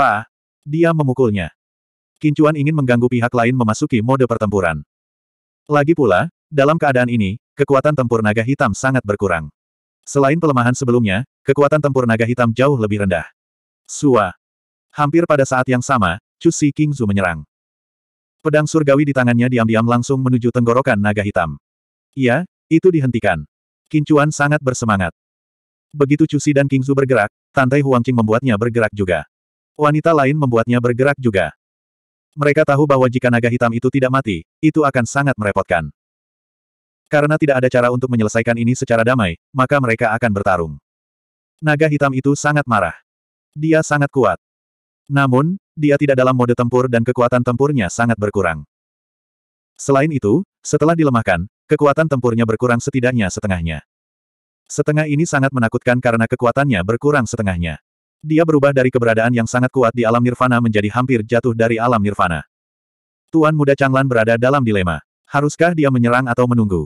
Apa? Dia memukulnya. Kincuan ingin mengganggu pihak lain memasuki mode pertempuran. Lagi pula, dalam keadaan ini, kekuatan tempur naga hitam sangat berkurang. Selain pelemahan sebelumnya, kekuatan tempur naga hitam jauh lebih rendah. Sua. Hampir pada saat yang sama, Chu Si Kingzu menyerang. Pedang surgawi di tangannya diam-diam langsung menuju tenggorokan naga hitam. Iya, itu dihentikan. Kincuan sangat bersemangat. Begitu Chu Si dan Kingzu bergerak, Tantai Huangqing membuatnya bergerak juga wanita lain membuatnya bergerak juga. Mereka tahu bahwa jika naga hitam itu tidak mati, itu akan sangat merepotkan. Karena tidak ada cara untuk menyelesaikan ini secara damai, maka mereka akan bertarung. Naga hitam itu sangat marah. Dia sangat kuat. Namun, dia tidak dalam mode tempur dan kekuatan tempurnya sangat berkurang. Selain itu, setelah dilemahkan, kekuatan tempurnya berkurang setidaknya setengahnya. Setengah ini sangat menakutkan karena kekuatannya berkurang setengahnya. Dia berubah dari keberadaan yang sangat kuat di alam nirvana menjadi hampir jatuh dari alam nirvana. Tuan muda Changlan berada dalam dilema. Haruskah dia menyerang atau menunggu?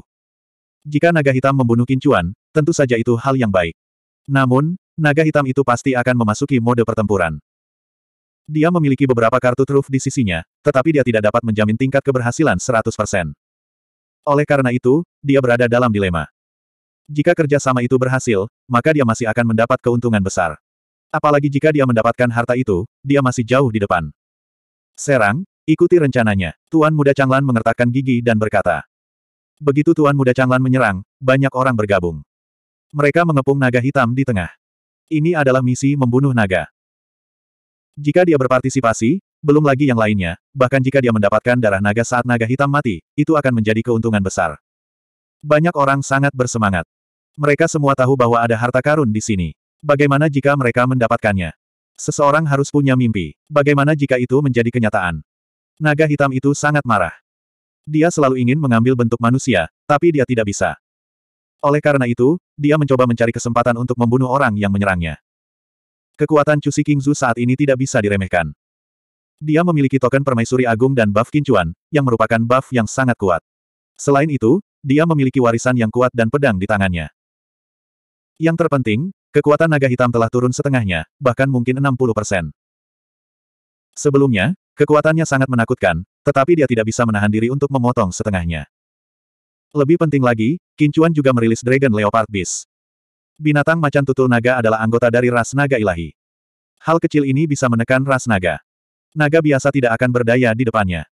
Jika naga hitam membunuh Kincuan, tentu saja itu hal yang baik. Namun, naga hitam itu pasti akan memasuki mode pertempuran. Dia memiliki beberapa kartu truf di sisinya, tetapi dia tidak dapat menjamin tingkat keberhasilan 100%. Oleh karena itu, dia berada dalam dilema. Jika kerjasama itu berhasil, maka dia masih akan mendapat keuntungan besar. Apalagi jika dia mendapatkan harta itu, dia masih jauh di depan. Serang, ikuti rencananya. Tuan Muda Changlan mengertakkan gigi dan berkata. Begitu Tuan Muda Changlan menyerang, banyak orang bergabung. Mereka mengepung naga hitam di tengah. Ini adalah misi membunuh naga. Jika dia berpartisipasi, belum lagi yang lainnya, bahkan jika dia mendapatkan darah naga saat naga hitam mati, itu akan menjadi keuntungan besar. Banyak orang sangat bersemangat. Mereka semua tahu bahwa ada harta karun di sini. Bagaimana jika mereka mendapatkannya? Seseorang harus punya mimpi. Bagaimana jika itu menjadi kenyataan? Naga hitam itu sangat marah. Dia selalu ingin mengambil bentuk manusia, tapi dia tidak bisa. Oleh karena itu, dia mencoba mencari kesempatan untuk membunuh orang yang menyerangnya. Kekuatan Cusi Kingzu saat ini tidak bisa diremehkan. Dia memiliki token permaisuri agung dan buff kincuan, yang merupakan buff yang sangat kuat. Selain itu, dia memiliki warisan yang kuat dan pedang di tangannya. Yang terpenting, Kekuatan naga hitam telah turun setengahnya, bahkan mungkin 60 persen. Sebelumnya, kekuatannya sangat menakutkan, tetapi dia tidak bisa menahan diri untuk memotong setengahnya. Lebih penting lagi, Kincuan juga merilis Dragon Leopard Beast. Binatang macan tutul naga adalah anggota dari ras naga ilahi. Hal kecil ini bisa menekan ras naga. Naga biasa tidak akan berdaya di depannya.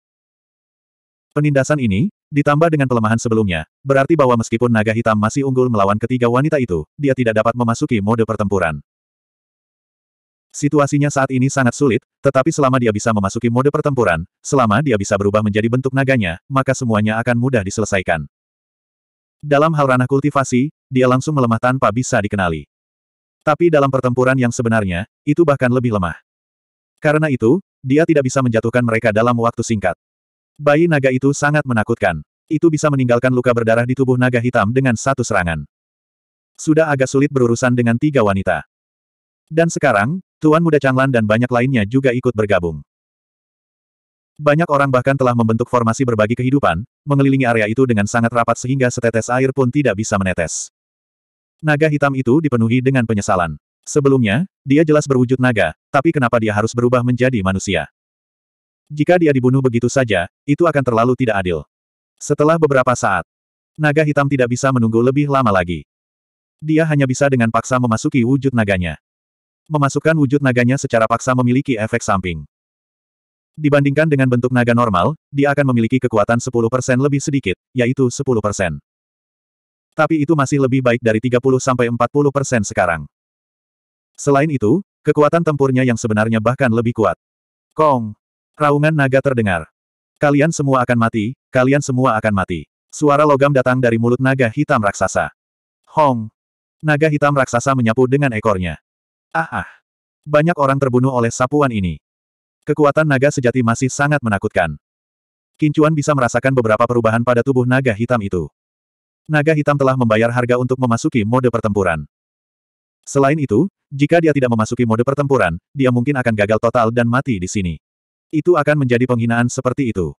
Penindasan ini, Ditambah dengan pelemahan sebelumnya, berarti bahwa meskipun naga hitam masih unggul melawan ketiga wanita itu, dia tidak dapat memasuki mode pertempuran. Situasinya saat ini sangat sulit, tetapi selama dia bisa memasuki mode pertempuran, selama dia bisa berubah menjadi bentuk naganya, maka semuanya akan mudah diselesaikan. Dalam hal ranah kultivasi, dia langsung melemah tanpa bisa dikenali. Tapi dalam pertempuran yang sebenarnya, itu bahkan lebih lemah. Karena itu, dia tidak bisa menjatuhkan mereka dalam waktu singkat. Bayi naga itu sangat menakutkan. Itu bisa meninggalkan luka berdarah di tubuh naga hitam dengan satu serangan. Sudah agak sulit berurusan dengan tiga wanita. Dan sekarang, Tuan Muda Changlan dan banyak lainnya juga ikut bergabung. Banyak orang bahkan telah membentuk formasi berbagi kehidupan, mengelilingi area itu dengan sangat rapat sehingga setetes air pun tidak bisa menetes. Naga hitam itu dipenuhi dengan penyesalan. Sebelumnya, dia jelas berwujud naga, tapi kenapa dia harus berubah menjadi manusia? Jika dia dibunuh begitu saja, itu akan terlalu tidak adil. Setelah beberapa saat, naga hitam tidak bisa menunggu lebih lama lagi. Dia hanya bisa dengan paksa memasuki wujud naganya. Memasukkan wujud naganya secara paksa memiliki efek samping. Dibandingkan dengan bentuk naga normal, dia akan memiliki kekuatan 10% lebih sedikit, yaitu 10%. Tapi itu masih lebih baik dari 30-40% sekarang. Selain itu, kekuatan tempurnya yang sebenarnya bahkan lebih kuat. Kong, Raungan naga terdengar. Kalian semua akan mati, kalian semua akan mati. Suara logam datang dari mulut naga hitam raksasa. Hong! Naga hitam raksasa menyapu dengan ekornya. Ah ah! Banyak orang terbunuh oleh sapuan ini. Kekuatan naga sejati masih sangat menakutkan. Kincuan bisa merasakan beberapa perubahan pada tubuh naga hitam itu. Naga hitam telah membayar harga untuk memasuki mode pertempuran. Selain itu, jika dia tidak memasuki mode pertempuran, dia mungkin akan gagal total dan mati di sini. Itu akan menjadi penghinaan seperti itu.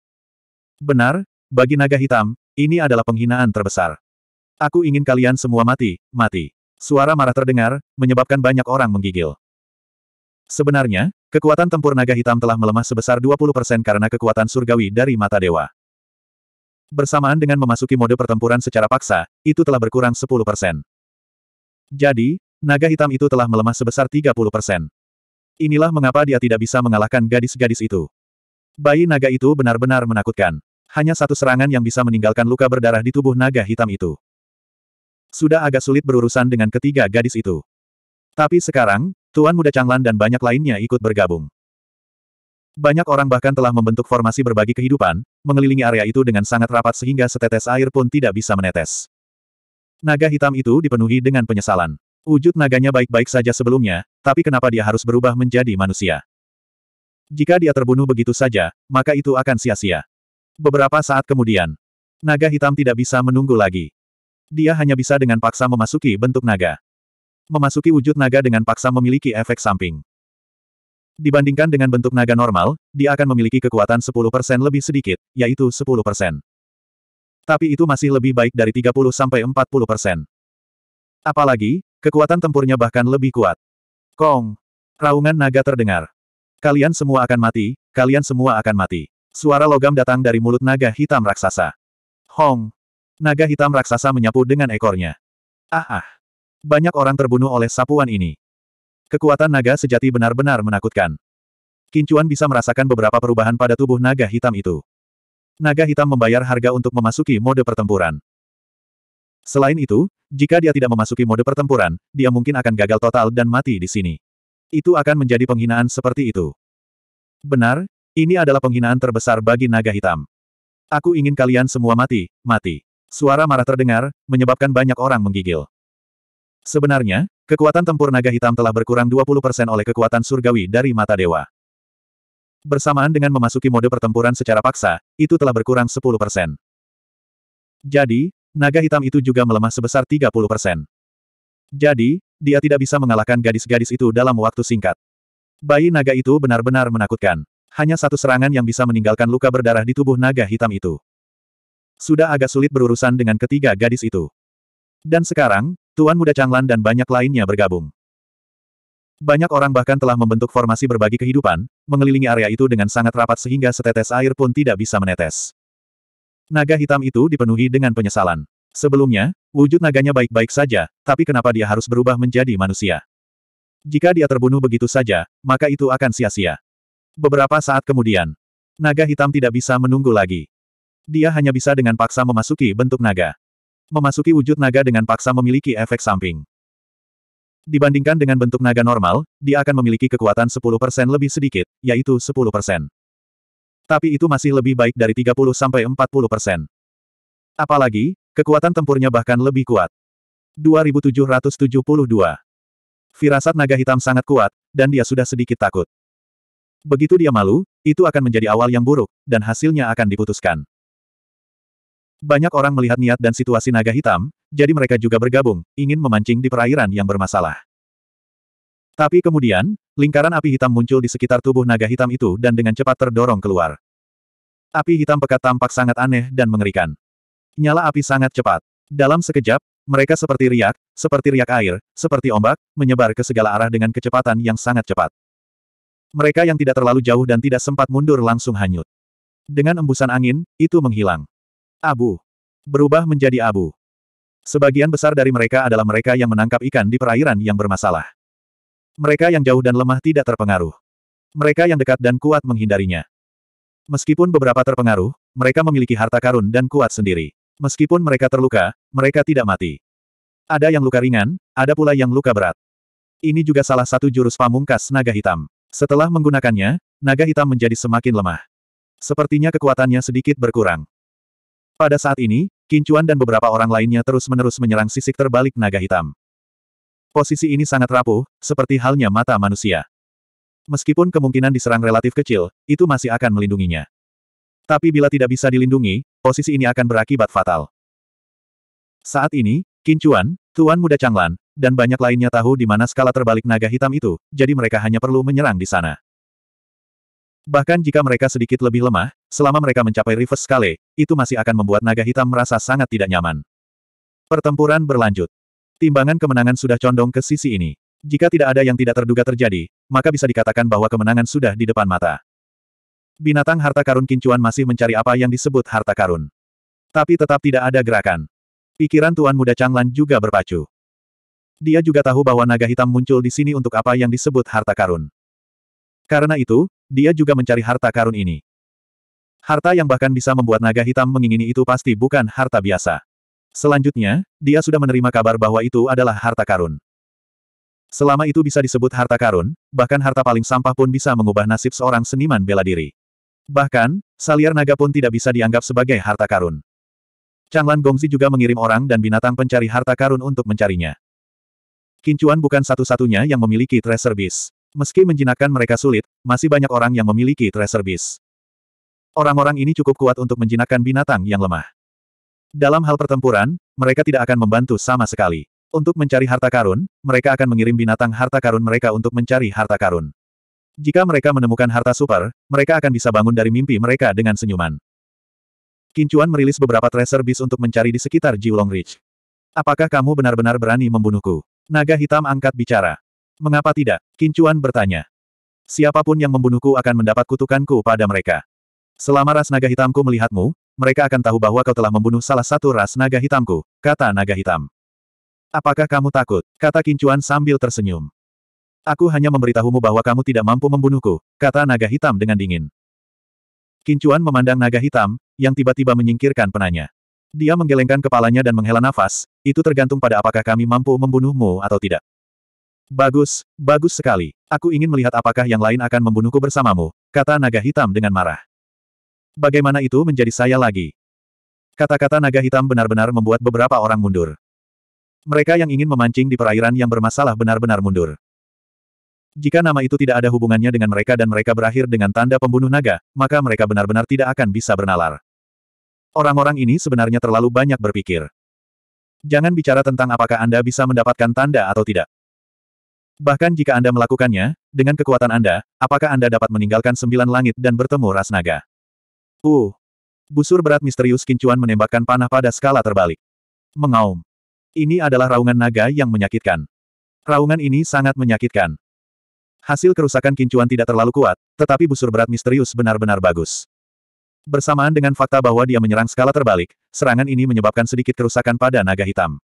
Benar, bagi naga hitam, ini adalah penghinaan terbesar. Aku ingin kalian semua mati, mati. Suara marah terdengar, menyebabkan banyak orang menggigil. Sebenarnya, kekuatan tempur naga hitam telah melemah sebesar 20% karena kekuatan surgawi dari mata dewa. Bersamaan dengan memasuki mode pertempuran secara paksa, itu telah berkurang 10%. Jadi, naga hitam itu telah melemah sebesar 30%. Inilah mengapa dia tidak bisa mengalahkan gadis-gadis itu. Bayi naga itu benar-benar menakutkan. Hanya satu serangan yang bisa meninggalkan luka berdarah di tubuh naga hitam itu. Sudah agak sulit berurusan dengan ketiga gadis itu. Tapi sekarang, Tuan Muda Changlan dan banyak lainnya ikut bergabung. Banyak orang bahkan telah membentuk formasi berbagi kehidupan, mengelilingi area itu dengan sangat rapat sehingga setetes air pun tidak bisa menetes. Naga hitam itu dipenuhi dengan penyesalan. Wujud naganya baik-baik saja sebelumnya, tapi kenapa dia harus berubah menjadi manusia? Jika dia terbunuh begitu saja, maka itu akan sia-sia. Beberapa saat kemudian, naga hitam tidak bisa menunggu lagi. Dia hanya bisa dengan paksa memasuki bentuk naga. Memasuki wujud naga dengan paksa memiliki efek samping. Dibandingkan dengan bentuk naga normal, dia akan memiliki kekuatan 10% lebih sedikit, yaitu 10%. Tapi itu masih lebih baik dari 30-40%. Apalagi, Kekuatan tempurnya bahkan lebih kuat. Kong! Raungan naga terdengar. Kalian semua akan mati, kalian semua akan mati. Suara logam datang dari mulut naga hitam raksasa. Hong! Naga hitam raksasa menyapu dengan ekornya. Ah ah! Banyak orang terbunuh oleh sapuan ini. Kekuatan naga sejati benar-benar menakutkan. Kincuan bisa merasakan beberapa perubahan pada tubuh naga hitam itu. Naga hitam membayar harga untuk memasuki mode pertempuran. Selain itu, jika dia tidak memasuki mode pertempuran, dia mungkin akan gagal total dan mati di sini. Itu akan menjadi penghinaan seperti itu. Benar, ini adalah penghinaan terbesar bagi naga hitam. Aku ingin kalian semua mati, mati. Suara marah terdengar, menyebabkan banyak orang menggigil. Sebenarnya, kekuatan tempur naga hitam telah berkurang 20% oleh kekuatan surgawi dari mata dewa. Bersamaan dengan memasuki mode pertempuran secara paksa, itu telah berkurang 10%. Jadi, naga hitam itu juga melemah sebesar 30 persen. Jadi, dia tidak bisa mengalahkan gadis-gadis itu dalam waktu singkat. Bayi naga itu benar-benar menakutkan. Hanya satu serangan yang bisa meninggalkan luka berdarah di tubuh naga hitam itu. Sudah agak sulit berurusan dengan ketiga gadis itu. Dan sekarang, Tuan Muda Changlan dan banyak lainnya bergabung. Banyak orang bahkan telah membentuk formasi berbagi kehidupan, mengelilingi area itu dengan sangat rapat sehingga setetes air pun tidak bisa menetes. Naga hitam itu dipenuhi dengan penyesalan. Sebelumnya, wujud naganya baik-baik saja, tapi kenapa dia harus berubah menjadi manusia? Jika dia terbunuh begitu saja, maka itu akan sia-sia. Beberapa saat kemudian, naga hitam tidak bisa menunggu lagi. Dia hanya bisa dengan paksa memasuki bentuk naga. Memasuki wujud naga dengan paksa memiliki efek samping. Dibandingkan dengan bentuk naga normal, dia akan memiliki kekuatan 10% lebih sedikit, yaitu tapi itu masih lebih baik dari 30-40 persen. Apalagi, kekuatan tempurnya bahkan lebih kuat. 2772. Firasat naga hitam sangat kuat, dan dia sudah sedikit takut. Begitu dia malu, itu akan menjadi awal yang buruk, dan hasilnya akan diputuskan. Banyak orang melihat niat dan situasi naga hitam, jadi mereka juga bergabung, ingin memancing di perairan yang bermasalah. Tapi kemudian, Lingkaran api hitam muncul di sekitar tubuh naga hitam itu dan dengan cepat terdorong keluar. Api hitam pekat tampak sangat aneh dan mengerikan. Nyala api sangat cepat. Dalam sekejap, mereka seperti riak, seperti riak air, seperti ombak, menyebar ke segala arah dengan kecepatan yang sangat cepat. Mereka yang tidak terlalu jauh dan tidak sempat mundur langsung hanyut. Dengan embusan angin, itu menghilang. Abu. Berubah menjadi abu. Sebagian besar dari mereka adalah mereka yang menangkap ikan di perairan yang bermasalah. Mereka yang jauh dan lemah tidak terpengaruh. Mereka yang dekat dan kuat menghindarinya. Meskipun beberapa terpengaruh, mereka memiliki harta karun dan kuat sendiri. Meskipun mereka terluka, mereka tidak mati. Ada yang luka ringan, ada pula yang luka berat. Ini juga salah satu jurus pamungkas naga hitam. Setelah menggunakannya, naga hitam menjadi semakin lemah. Sepertinya kekuatannya sedikit berkurang. Pada saat ini, Kincuan dan beberapa orang lainnya terus-menerus menyerang sisik terbalik naga hitam. Posisi ini sangat rapuh, seperti halnya mata manusia. Meskipun kemungkinan diserang relatif kecil, itu masih akan melindunginya. Tapi bila tidak bisa dilindungi, posisi ini akan berakibat fatal. Saat ini, Kincuan, Tuan Muda Changlan, dan banyak lainnya tahu di mana skala terbalik naga hitam itu, jadi mereka hanya perlu menyerang di sana. Bahkan jika mereka sedikit lebih lemah, selama mereka mencapai reverse skale, itu masih akan membuat naga hitam merasa sangat tidak nyaman. Pertempuran berlanjut. Timbangan kemenangan sudah condong ke sisi ini. Jika tidak ada yang tidak terduga terjadi, maka bisa dikatakan bahwa kemenangan sudah di depan mata. Binatang harta karun kincuan masih mencari apa yang disebut harta karun. Tapi tetap tidak ada gerakan. Pikiran Tuan Muda Changlan juga berpacu. Dia juga tahu bahwa naga hitam muncul di sini untuk apa yang disebut harta karun. Karena itu, dia juga mencari harta karun ini. Harta yang bahkan bisa membuat naga hitam mengingini itu pasti bukan harta biasa. Selanjutnya, dia sudah menerima kabar bahwa itu adalah harta karun. Selama itu bisa disebut harta karun, bahkan harta paling sampah pun bisa mengubah nasib seorang seniman bela diri. Bahkan, saliar naga pun tidak bisa dianggap sebagai harta karun. Changlan Gongzi juga mengirim orang dan binatang pencari harta karun untuk mencarinya. Kincuan bukan satu-satunya yang memiliki treasure beast. Meski menjinakkan mereka sulit, masih banyak orang yang memiliki treasure beast. Orang-orang ini cukup kuat untuk menjinakkan binatang yang lemah. Dalam hal pertempuran, mereka tidak akan membantu sama sekali. Untuk mencari harta karun, mereka akan mengirim binatang harta karun mereka untuk mencari harta karun. Jika mereka menemukan harta super, mereka akan bisa bangun dari mimpi mereka dengan senyuman. Kincuan merilis beberapa tracer bis untuk mencari di sekitar Jiulong Ridge. Apakah kamu benar-benar berani membunuhku? Naga hitam angkat bicara. Mengapa tidak? Kincuan bertanya. Siapapun yang membunuhku akan mendapat kutukanku pada mereka. Selama ras naga hitamku melihatmu, mereka akan tahu bahwa kau telah membunuh salah satu ras naga hitamku, kata naga hitam. Apakah kamu takut? kata Kincuan sambil tersenyum. Aku hanya memberitahumu bahwa kamu tidak mampu membunuhku, kata naga hitam dengan dingin. Kincuan memandang naga hitam, yang tiba-tiba menyingkirkan penanya. Dia menggelengkan kepalanya dan menghela nafas, itu tergantung pada apakah kami mampu membunuhmu atau tidak. Bagus, bagus sekali. Aku ingin melihat apakah yang lain akan membunuhku bersamamu, kata naga hitam dengan marah. Bagaimana itu menjadi saya lagi? Kata-kata naga hitam benar-benar membuat beberapa orang mundur. Mereka yang ingin memancing di perairan yang bermasalah benar-benar mundur. Jika nama itu tidak ada hubungannya dengan mereka dan mereka berakhir dengan tanda pembunuh naga, maka mereka benar-benar tidak akan bisa bernalar. Orang-orang ini sebenarnya terlalu banyak berpikir. Jangan bicara tentang apakah Anda bisa mendapatkan tanda atau tidak. Bahkan jika Anda melakukannya, dengan kekuatan Anda, apakah Anda dapat meninggalkan sembilan langit dan bertemu ras naga? Uh! Busur berat misterius Kincuan menembakkan panah pada skala terbalik. Mengaum. Ini adalah raungan naga yang menyakitkan. Raungan ini sangat menyakitkan. Hasil kerusakan Kincuan tidak terlalu kuat, tetapi busur berat misterius benar-benar bagus. Bersamaan dengan fakta bahwa dia menyerang skala terbalik, serangan ini menyebabkan sedikit kerusakan pada naga hitam.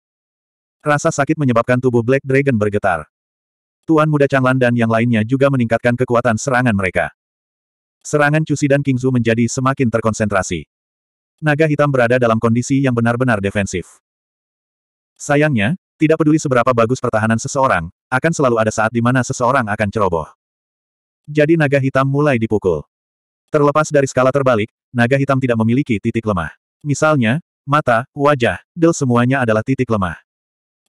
Rasa sakit menyebabkan tubuh Black Dragon bergetar. Tuan muda Changlan dan yang lainnya juga meningkatkan kekuatan serangan mereka. Serangan Cusi dan Kingzu menjadi semakin terkonsentrasi. Naga hitam berada dalam kondisi yang benar-benar defensif. Sayangnya, tidak peduli seberapa bagus pertahanan seseorang, akan selalu ada saat di mana seseorang akan ceroboh. Jadi naga hitam mulai dipukul. Terlepas dari skala terbalik, naga hitam tidak memiliki titik lemah. Misalnya, mata, wajah, del semuanya adalah titik lemah.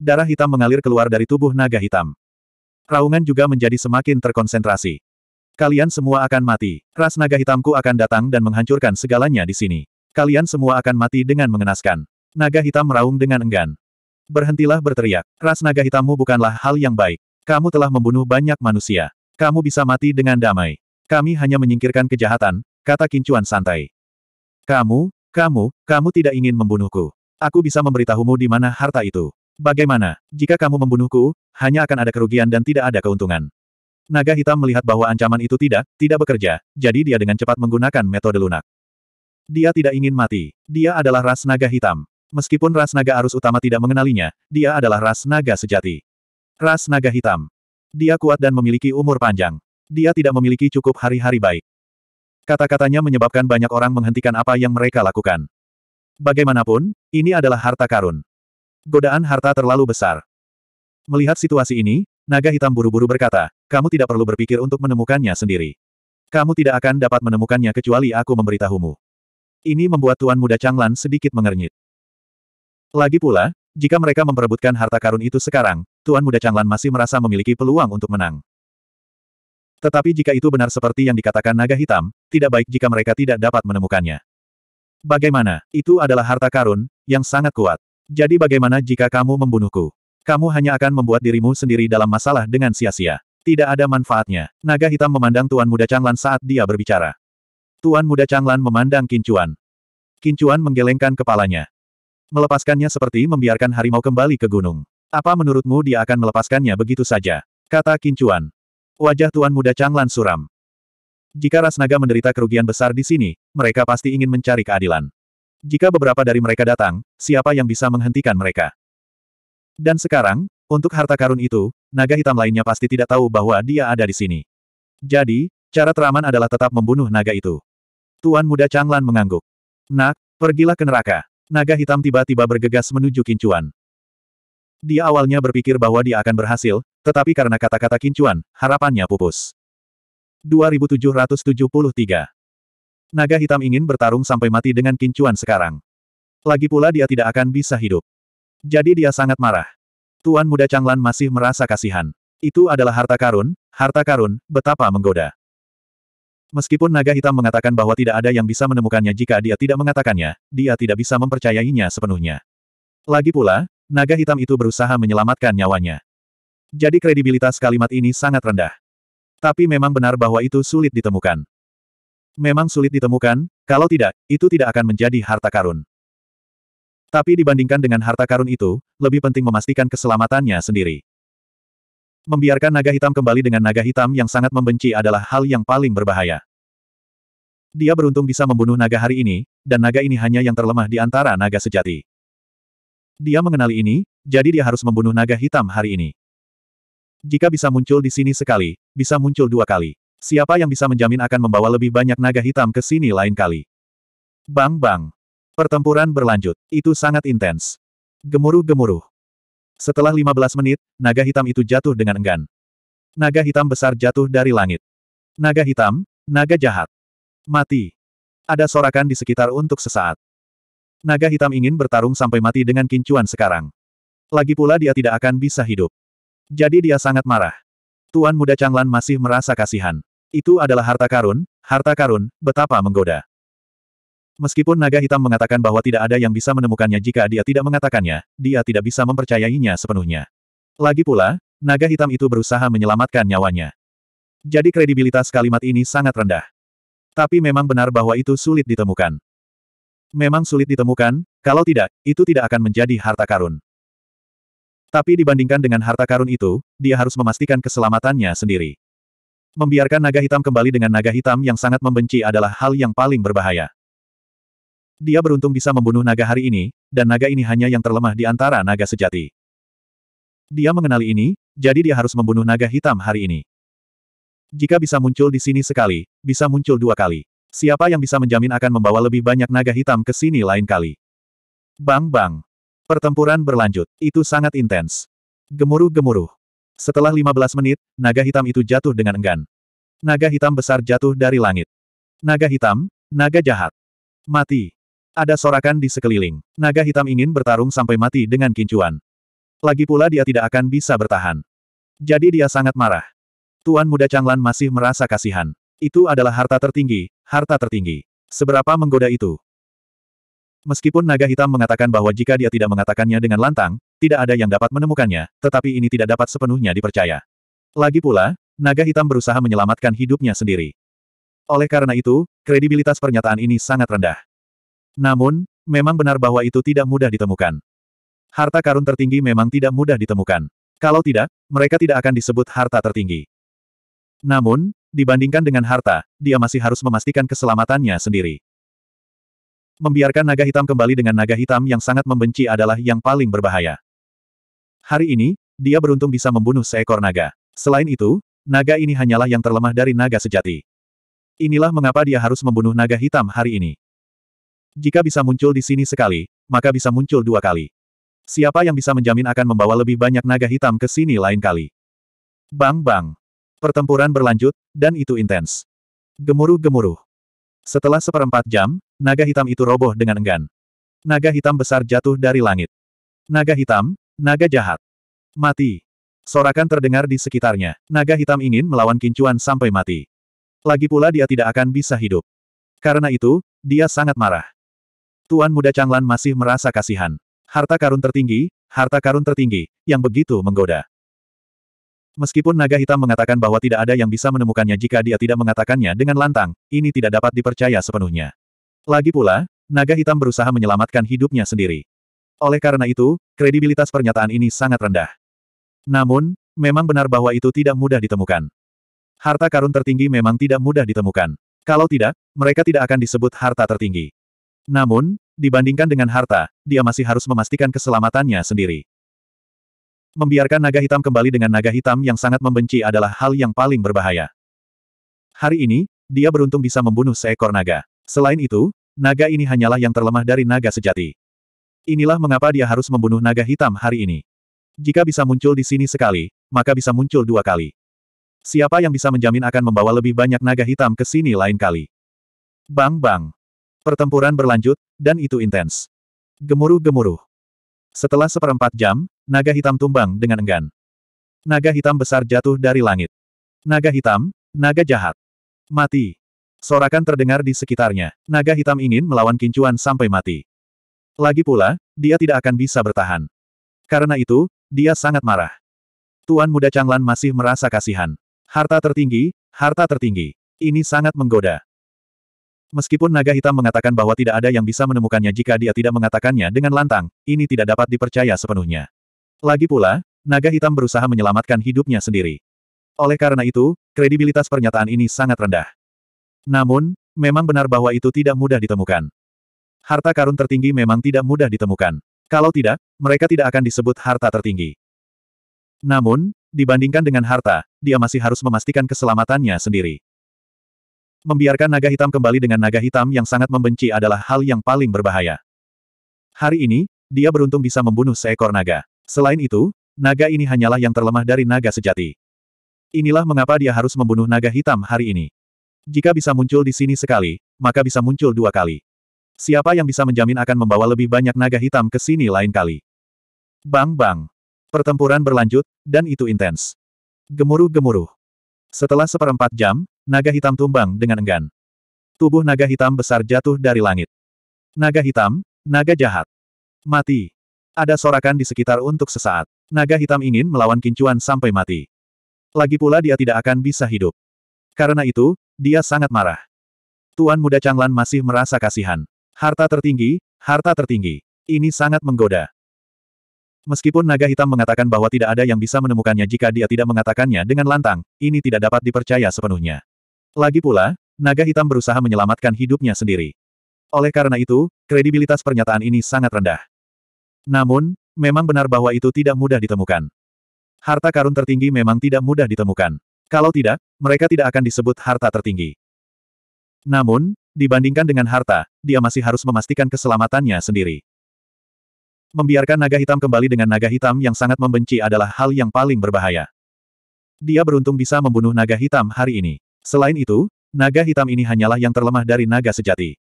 Darah hitam mengalir keluar dari tubuh naga hitam. Raungan juga menjadi semakin terkonsentrasi. Kalian semua akan mati. Ras naga hitamku akan datang dan menghancurkan segalanya di sini. Kalian semua akan mati dengan mengenaskan. Naga hitam meraung dengan enggan. Berhentilah berteriak. Ras naga hitammu bukanlah hal yang baik. Kamu telah membunuh banyak manusia. Kamu bisa mati dengan damai. Kami hanya menyingkirkan kejahatan, kata Kincuan santai. Kamu, kamu, kamu tidak ingin membunuhku. Aku bisa memberitahumu di mana harta itu. Bagaimana, jika kamu membunuhku, hanya akan ada kerugian dan tidak ada keuntungan. Naga hitam melihat bahwa ancaman itu tidak, tidak bekerja, jadi dia dengan cepat menggunakan metode lunak. Dia tidak ingin mati. Dia adalah ras naga hitam. Meskipun ras naga arus utama tidak mengenalinya, dia adalah ras naga sejati. Ras naga hitam. Dia kuat dan memiliki umur panjang. Dia tidak memiliki cukup hari-hari baik. Kata-katanya menyebabkan banyak orang menghentikan apa yang mereka lakukan. Bagaimanapun, ini adalah harta karun. Godaan harta terlalu besar. Melihat situasi ini, naga hitam buru-buru berkata, kamu tidak perlu berpikir untuk menemukannya sendiri. Kamu tidak akan dapat menemukannya kecuali aku memberitahumu. Ini membuat Tuan Muda Changlan sedikit mengernyit. Lagi pula, jika mereka memperebutkan harta karun itu sekarang, Tuan Muda Changlan masih merasa memiliki peluang untuk menang. Tetapi jika itu benar seperti yang dikatakan naga hitam, tidak baik jika mereka tidak dapat menemukannya. Bagaimana? Itu adalah harta karun, yang sangat kuat. Jadi bagaimana jika kamu membunuhku? Kamu hanya akan membuat dirimu sendiri dalam masalah dengan sia-sia. Tidak ada manfaatnya. Naga hitam memandang Tuan Muda Changlan saat dia berbicara. Tuan Muda Changlan memandang Kincuan. Kincuan menggelengkan kepalanya. Melepaskannya seperti membiarkan harimau kembali ke gunung. Apa menurutmu dia akan melepaskannya begitu saja? Kata Kincuan. Wajah Tuan Muda Changlan suram. Jika ras naga menderita kerugian besar di sini, mereka pasti ingin mencari keadilan. Jika beberapa dari mereka datang, siapa yang bisa menghentikan mereka? Dan sekarang, untuk harta karun itu, naga hitam lainnya pasti tidak tahu bahwa dia ada di sini. Jadi, cara teraman adalah tetap membunuh naga itu. Tuan muda Changlan mengangguk. Nak, pergilah ke neraka. Naga hitam tiba-tiba bergegas menuju Kincuan. Dia awalnya berpikir bahwa dia akan berhasil, tetapi karena kata-kata Kincuan, harapannya pupus. 2773 Naga hitam ingin bertarung sampai mati dengan Kincuan sekarang. Lagi pula dia tidak akan bisa hidup. Jadi dia sangat marah. Tuan muda Changlan masih merasa kasihan. Itu adalah harta karun, harta karun, betapa menggoda. Meskipun naga hitam mengatakan bahwa tidak ada yang bisa menemukannya jika dia tidak mengatakannya, dia tidak bisa mempercayainya sepenuhnya. Lagi pula, naga hitam itu berusaha menyelamatkan nyawanya. Jadi kredibilitas kalimat ini sangat rendah. Tapi memang benar bahwa itu sulit ditemukan. Memang sulit ditemukan, kalau tidak, itu tidak akan menjadi harta karun. Tapi dibandingkan dengan harta karun itu, lebih penting memastikan keselamatannya sendiri. Membiarkan naga hitam kembali dengan naga hitam yang sangat membenci adalah hal yang paling berbahaya. Dia beruntung bisa membunuh naga hari ini, dan naga ini hanya yang terlemah di antara naga sejati. Dia mengenali ini, jadi dia harus membunuh naga hitam hari ini. Jika bisa muncul di sini sekali, bisa muncul dua kali. Siapa yang bisa menjamin akan membawa lebih banyak naga hitam ke sini lain kali? Bang bang. Pertempuran berlanjut. Itu sangat intens. Gemuruh-gemuruh. Setelah 15 menit, naga hitam itu jatuh dengan enggan. Naga hitam besar jatuh dari langit. Naga hitam, naga jahat. Mati. Ada sorakan di sekitar untuk sesaat. Naga hitam ingin bertarung sampai mati dengan kincuan sekarang. Lagi pula dia tidak akan bisa hidup. Jadi dia sangat marah. Tuan muda Changlan masih merasa kasihan. Itu adalah harta karun, harta karun, betapa menggoda. Meskipun naga hitam mengatakan bahwa tidak ada yang bisa menemukannya jika dia tidak mengatakannya, dia tidak bisa mempercayainya sepenuhnya. Lagi pula, naga hitam itu berusaha menyelamatkan nyawanya. Jadi kredibilitas kalimat ini sangat rendah. Tapi memang benar bahwa itu sulit ditemukan. Memang sulit ditemukan, kalau tidak, itu tidak akan menjadi harta karun. Tapi dibandingkan dengan harta karun itu, dia harus memastikan keselamatannya sendiri. Membiarkan naga hitam kembali dengan naga hitam yang sangat membenci adalah hal yang paling berbahaya. Dia beruntung bisa membunuh naga hari ini, dan naga ini hanya yang terlemah di antara naga sejati. Dia mengenali ini, jadi dia harus membunuh naga hitam hari ini. Jika bisa muncul di sini sekali, bisa muncul dua kali. Siapa yang bisa menjamin akan membawa lebih banyak naga hitam ke sini lain kali? Bang-bang. Pertempuran berlanjut. Itu sangat intens. Gemuruh-gemuruh. Setelah 15 menit, naga hitam itu jatuh dengan enggan. Naga hitam besar jatuh dari langit. Naga hitam, naga jahat. Mati. Ada sorakan di sekeliling. Naga hitam ingin bertarung sampai mati dengan kincuan. Lagi pula dia tidak akan bisa bertahan. Jadi dia sangat marah. Tuan muda Changlan masih merasa kasihan. Itu adalah harta tertinggi, harta tertinggi. Seberapa menggoda itu? Meskipun naga hitam mengatakan bahwa jika dia tidak mengatakannya dengan lantang, tidak ada yang dapat menemukannya, tetapi ini tidak dapat sepenuhnya dipercaya. Lagi pula, naga hitam berusaha menyelamatkan hidupnya sendiri. Oleh karena itu, kredibilitas pernyataan ini sangat rendah. Namun, memang benar bahwa itu tidak mudah ditemukan. Harta karun tertinggi memang tidak mudah ditemukan. Kalau tidak, mereka tidak akan disebut harta tertinggi. Namun, dibandingkan dengan harta, dia masih harus memastikan keselamatannya sendiri. Membiarkan naga hitam kembali dengan naga hitam yang sangat membenci adalah yang paling berbahaya. Hari ini, dia beruntung bisa membunuh seekor naga. Selain itu, naga ini hanyalah yang terlemah dari naga sejati. Inilah mengapa dia harus membunuh naga hitam hari ini. Jika bisa muncul di sini sekali, maka bisa muncul dua kali. Siapa yang bisa menjamin akan membawa lebih banyak naga hitam ke sini lain kali? Bang-bang. Pertempuran berlanjut, dan itu intens. Gemuruh-gemuruh. Setelah seperempat jam, naga hitam itu roboh dengan enggan. Naga hitam besar jatuh dari langit. Naga hitam, naga jahat. Mati. Sorakan terdengar di sekitarnya. Naga hitam ingin melawan kincuan sampai mati. Lagi pula dia tidak akan bisa hidup. Karena itu, dia sangat marah. Tuan muda Changlan masih merasa kasihan. Harta karun tertinggi, harta karun tertinggi, yang begitu menggoda. Meskipun naga hitam mengatakan bahwa tidak ada yang bisa menemukannya jika dia tidak mengatakannya dengan lantang, ini tidak dapat dipercaya sepenuhnya. Lagi pula, naga hitam berusaha menyelamatkan hidupnya sendiri. Oleh karena itu, kredibilitas pernyataan ini sangat rendah. Namun, memang benar bahwa itu tidak mudah ditemukan. Harta karun tertinggi memang tidak mudah ditemukan. Kalau tidak, mereka tidak akan disebut harta tertinggi. Namun, Dibandingkan dengan harta, dia masih harus memastikan keselamatannya sendiri. Membiarkan naga hitam kembali dengan naga hitam yang sangat membenci adalah hal yang paling berbahaya. Hari ini, dia beruntung bisa membunuh seekor naga. Selain itu, naga ini hanyalah yang terlemah dari naga sejati. Inilah mengapa dia harus membunuh naga hitam hari ini. Jika bisa muncul di sini sekali, maka bisa muncul dua kali. Siapa yang bisa menjamin akan membawa lebih banyak naga hitam ke sini lain kali? Bang bang. Pertempuran berlanjut, dan itu intens. Gemuruh-gemuruh. Setelah seperempat jam, naga hitam tumbang dengan enggan. Naga hitam besar jatuh dari langit. Naga hitam, naga jahat. Mati. Sorakan terdengar di sekitarnya. Naga hitam ingin melawan kincuan sampai mati. Lagi pula, dia tidak akan bisa bertahan. Karena itu, dia sangat marah. Tuan muda Changlan masih merasa kasihan. Harta tertinggi, harta tertinggi. Ini sangat menggoda. Meskipun naga hitam mengatakan bahwa tidak ada yang bisa menemukannya jika dia tidak mengatakannya dengan lantang, ini tidak dapat dipercaya sepenuhnya. Lagi pula, naga hitam berusaha menyelamatkan hidupnya sendiri. Oleh karena itu, kredibilitas pernyataan ini sangat rendah. Namun, memang benar bahwa itu tidak mudah ditemukan. Harta karun tertinggi memang tidak mudah ditemukan. Kalau tidak, mereka tidak akan disebut harta tertinggi. Namun, dibandingkan dengan harta, dia masih harus memastikan keselamatannya sendiri. Membiarkan naga hitam kembali dengan naga hitam yang sangat membenci adalah hal yang paling berbahaya. Hari ini, dia beruntung bisa membunuh seekor naga. Selain itu, naga ini hanyalah yang terlemah dari naga sejati. Inilah mengapa dia harus membunuh naga hitam hari ini. Jika bisa muncul di sini sekali, maka bisa muncul dua kali. Siapa yang bisa menjamin akan membawa lebih banyak naga hitam ke sini lain kali? Bang-bang. Pertempuran berlanjut, dan itu intens. Gemuruh-gemuruh. Setelah seperempat jam, Naga hitam tumbang dengan enggan. Tubuh naga hitam besar jatuh dari langit. Naga hitam, naga jahat. Mati. Ada sorakan di sekitar untuk sesaat. Naga hitam ingin melawan kincuan sampai mati. Lagi pula dia tidak akan bisa hidup. Karena itu, dia sangat marah. Tuan muda Changlan masih merasa kasihan. Harta tertinggi, harta tertinggi. Ini sangat menggoda. Meskipun naga hitam mengatakan bahwa tidak ada yang bisa menemukannya jika dia tidak mengatakannya dengan lantang, ini tidak dapat dipercaya sepenuhnya. Lagi pula, naga hitam berusaha menyelamatkan hidupnya sendiri. Oleh karena itu, kredibilitas pernyataan ini sangat rendah. Namun, memang benar bahwa itu tidak mudah ditemukan. Harta karun tertinggi memang tidak mudah ditemukan. Kalau tidak, mereka tidak akan disebut harta tertinggi. Namun, dibandingkan dengan harta, dia masih harus memastikan keselamatannya sendiri. Membiarkan naga hitam kembali dengan naga hitam yang sangat membenci adalah hal yang paling berbahaya. Dia beruntung bisa membunuh naga hitam hari ini. Selain itu, naga hitam ini hanyalah yang terlemah dari naga sejati.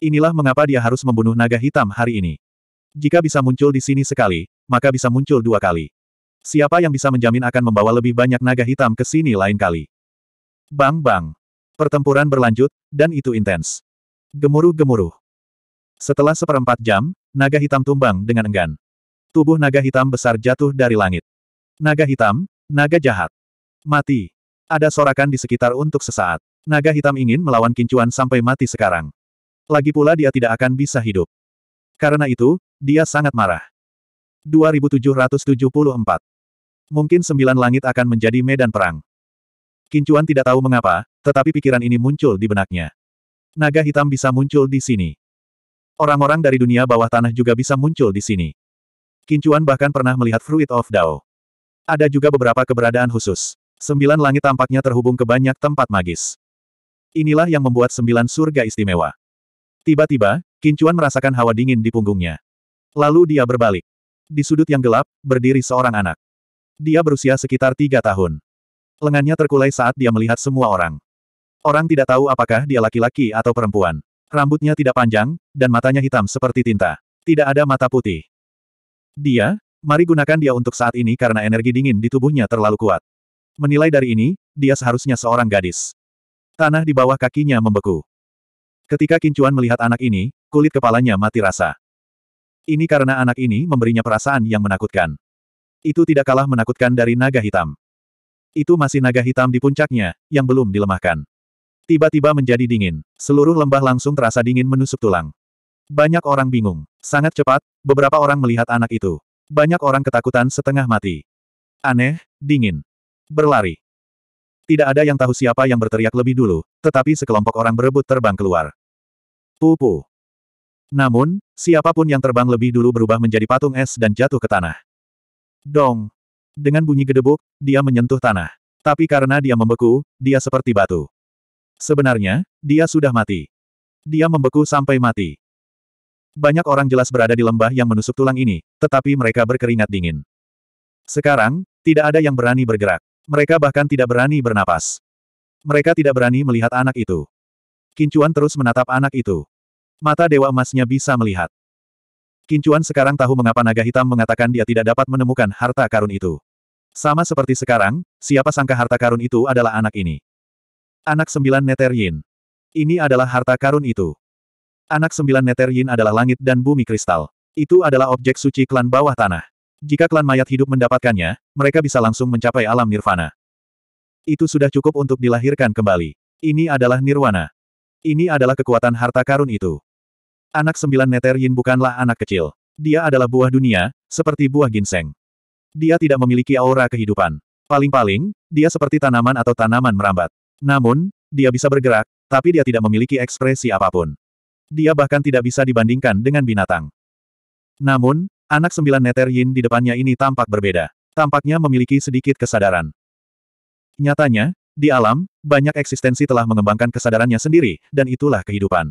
Inilah mengapa dia harus membunuh naga hitam hari ini. Jika bisa muncul di sini sekali, maka bisa muncul dua kali. Siapa yang bisa menjamin akan membawa lebih banyak naga hitam ke sini lain kali? Bang-bang. Pertempuran berlanjut, dan itu intens. Gemuruh-gemuruh. Setelah seperempat jam, naga hitam tumbang dengan enggan. Tubuh naga hitam besar jatuh dari langit. Naga hitam, naga jahat. Mati. Ada sorakan di sekitar untuk sesaat. Naga hitam ingin melawan kincuan sampai mati sekarang. Lagi pula dia tidak akan bisa hidup. Karena itu, dia sangat marah. 2774. Mungkin sembilan langit akan menjadi medan perang. Kincuan tidak tahu mengapa, tetapi pikiran ini muncul di benaknya. Naga hitam bisa muncul di sini. Orang-orang dari dunia bawah tanah juga bisa muncul di sini. Kincuan bahkan pernah melihat Fruit of Dao. Ada juga beberapa keberadaan khusus. Sembilan langit tampaknya terhubung ke banyak tempat magis. Inilah yang membuat sembilan surga istimewa. Tiba-tiba, Kincuan merasakan hawa dingin di punggungnya. Lalu dia berbalik. Di sudut yang gelap, berdiri seorang anak. Dia berusia sekitar tiga tahun. Lengannya terkulai saat dia melihat semua orang. Orang tidak tahu apakah dia laki-laki atau perempuan. Rambutnya tidak panjang, dan matanya hitam seperti tinta. Tidak ada mata putih. Dia, mari gunakan dia untuk saat ini karena energi dingin di tubuhnya terlalu kuat. Menilai dari ini, dia seharusnya seorang gadis. Tanah di bawah kakinya membeku. Ketika Kincuan melihat anak ini, kulit kepalanya mati rasa. Ini karena anak ini memberinya perasaan yang menakutkan. Itu tidak kalah menakutkan dari naga hitam. Itu masih naga hitam di puncaknya, yang belum dilemahkan. Tiba-tiba menjadi dingin. Seluruh lembah langsung terasa dingin menusuk tulang. Banyak orang bingung. Sangat cepat, beberapa orang melihat anak itu. Banyak orang ketakutan setengah mati. Aneh, dingin. Berlari. Tidak ada yang tahu siapa yang berteriak lebih dulu, tetapi sekelompok orang berebut terbang keluar. Pupu. Namun, siapapun yang terbang lebih dulu berubah menjadi patung es dan jatuh ke tanah. Dong. Dengan bunyi gedebuk, dia menyentuh tanah. Tapi karena dia membeku, dia seperti batu. Sebenarnya, dia sudah mati. Dia membeku sampai mati. Banyak orang jelas berada di lembah yang menusuk tulang ini, tetapi mereka berkeringat dingin. Sekarang, tidak ada yang berani bergerak. Mereka bahkan tidak berani bernapas. Mereka tidak berani melihat anak itu. Kincuan terus menatap anak itu. Mata Dewa Emasnya bisa melihat. Kincuan sekarang tahu mengapa naga hitam mengatakan dia tidak dapat menemukan harta karun itu. Sama seperti sekarang, siapa sangka harta karun itu adalah anak ini. Anak sembilan neter yin. Ini adalah harta karun itu. Anak sembilan neter yin adalah langit dan bumi kristal. Itu adalah objek suci klan bawah tanah. Jika klan mayat hidup mendapatkannya, mereka bisa langsung mencapai alam nirvana. Itu sudah cukup untuk dilahirkan kembali. Ini adalah nirwana. Ini adalah kekuatan harta karun itu. Anak sembilan neter yin bukanlah anak kecil. Dia adalah buah dunia, seperti buah ginseng. Dia tidak memiliki aura kehidupan. Paling-paling, dia seperti tanaman atau tanaman merambat. Namun, dia bisa bergerak, tapi dia tidak memiliki ekspresi apapun. Dia bahkan tidak bisa dibandingkan dengan binatang. Namun, Anak sembilan neter Yin di depannya ini tampak berbeda. Tampaknya memiliki sedikit kesadaran. Nyatanya, di alam, banyak eksistensi telah mengembangkan kesadarannya sendiri, dan itulah kehidupan.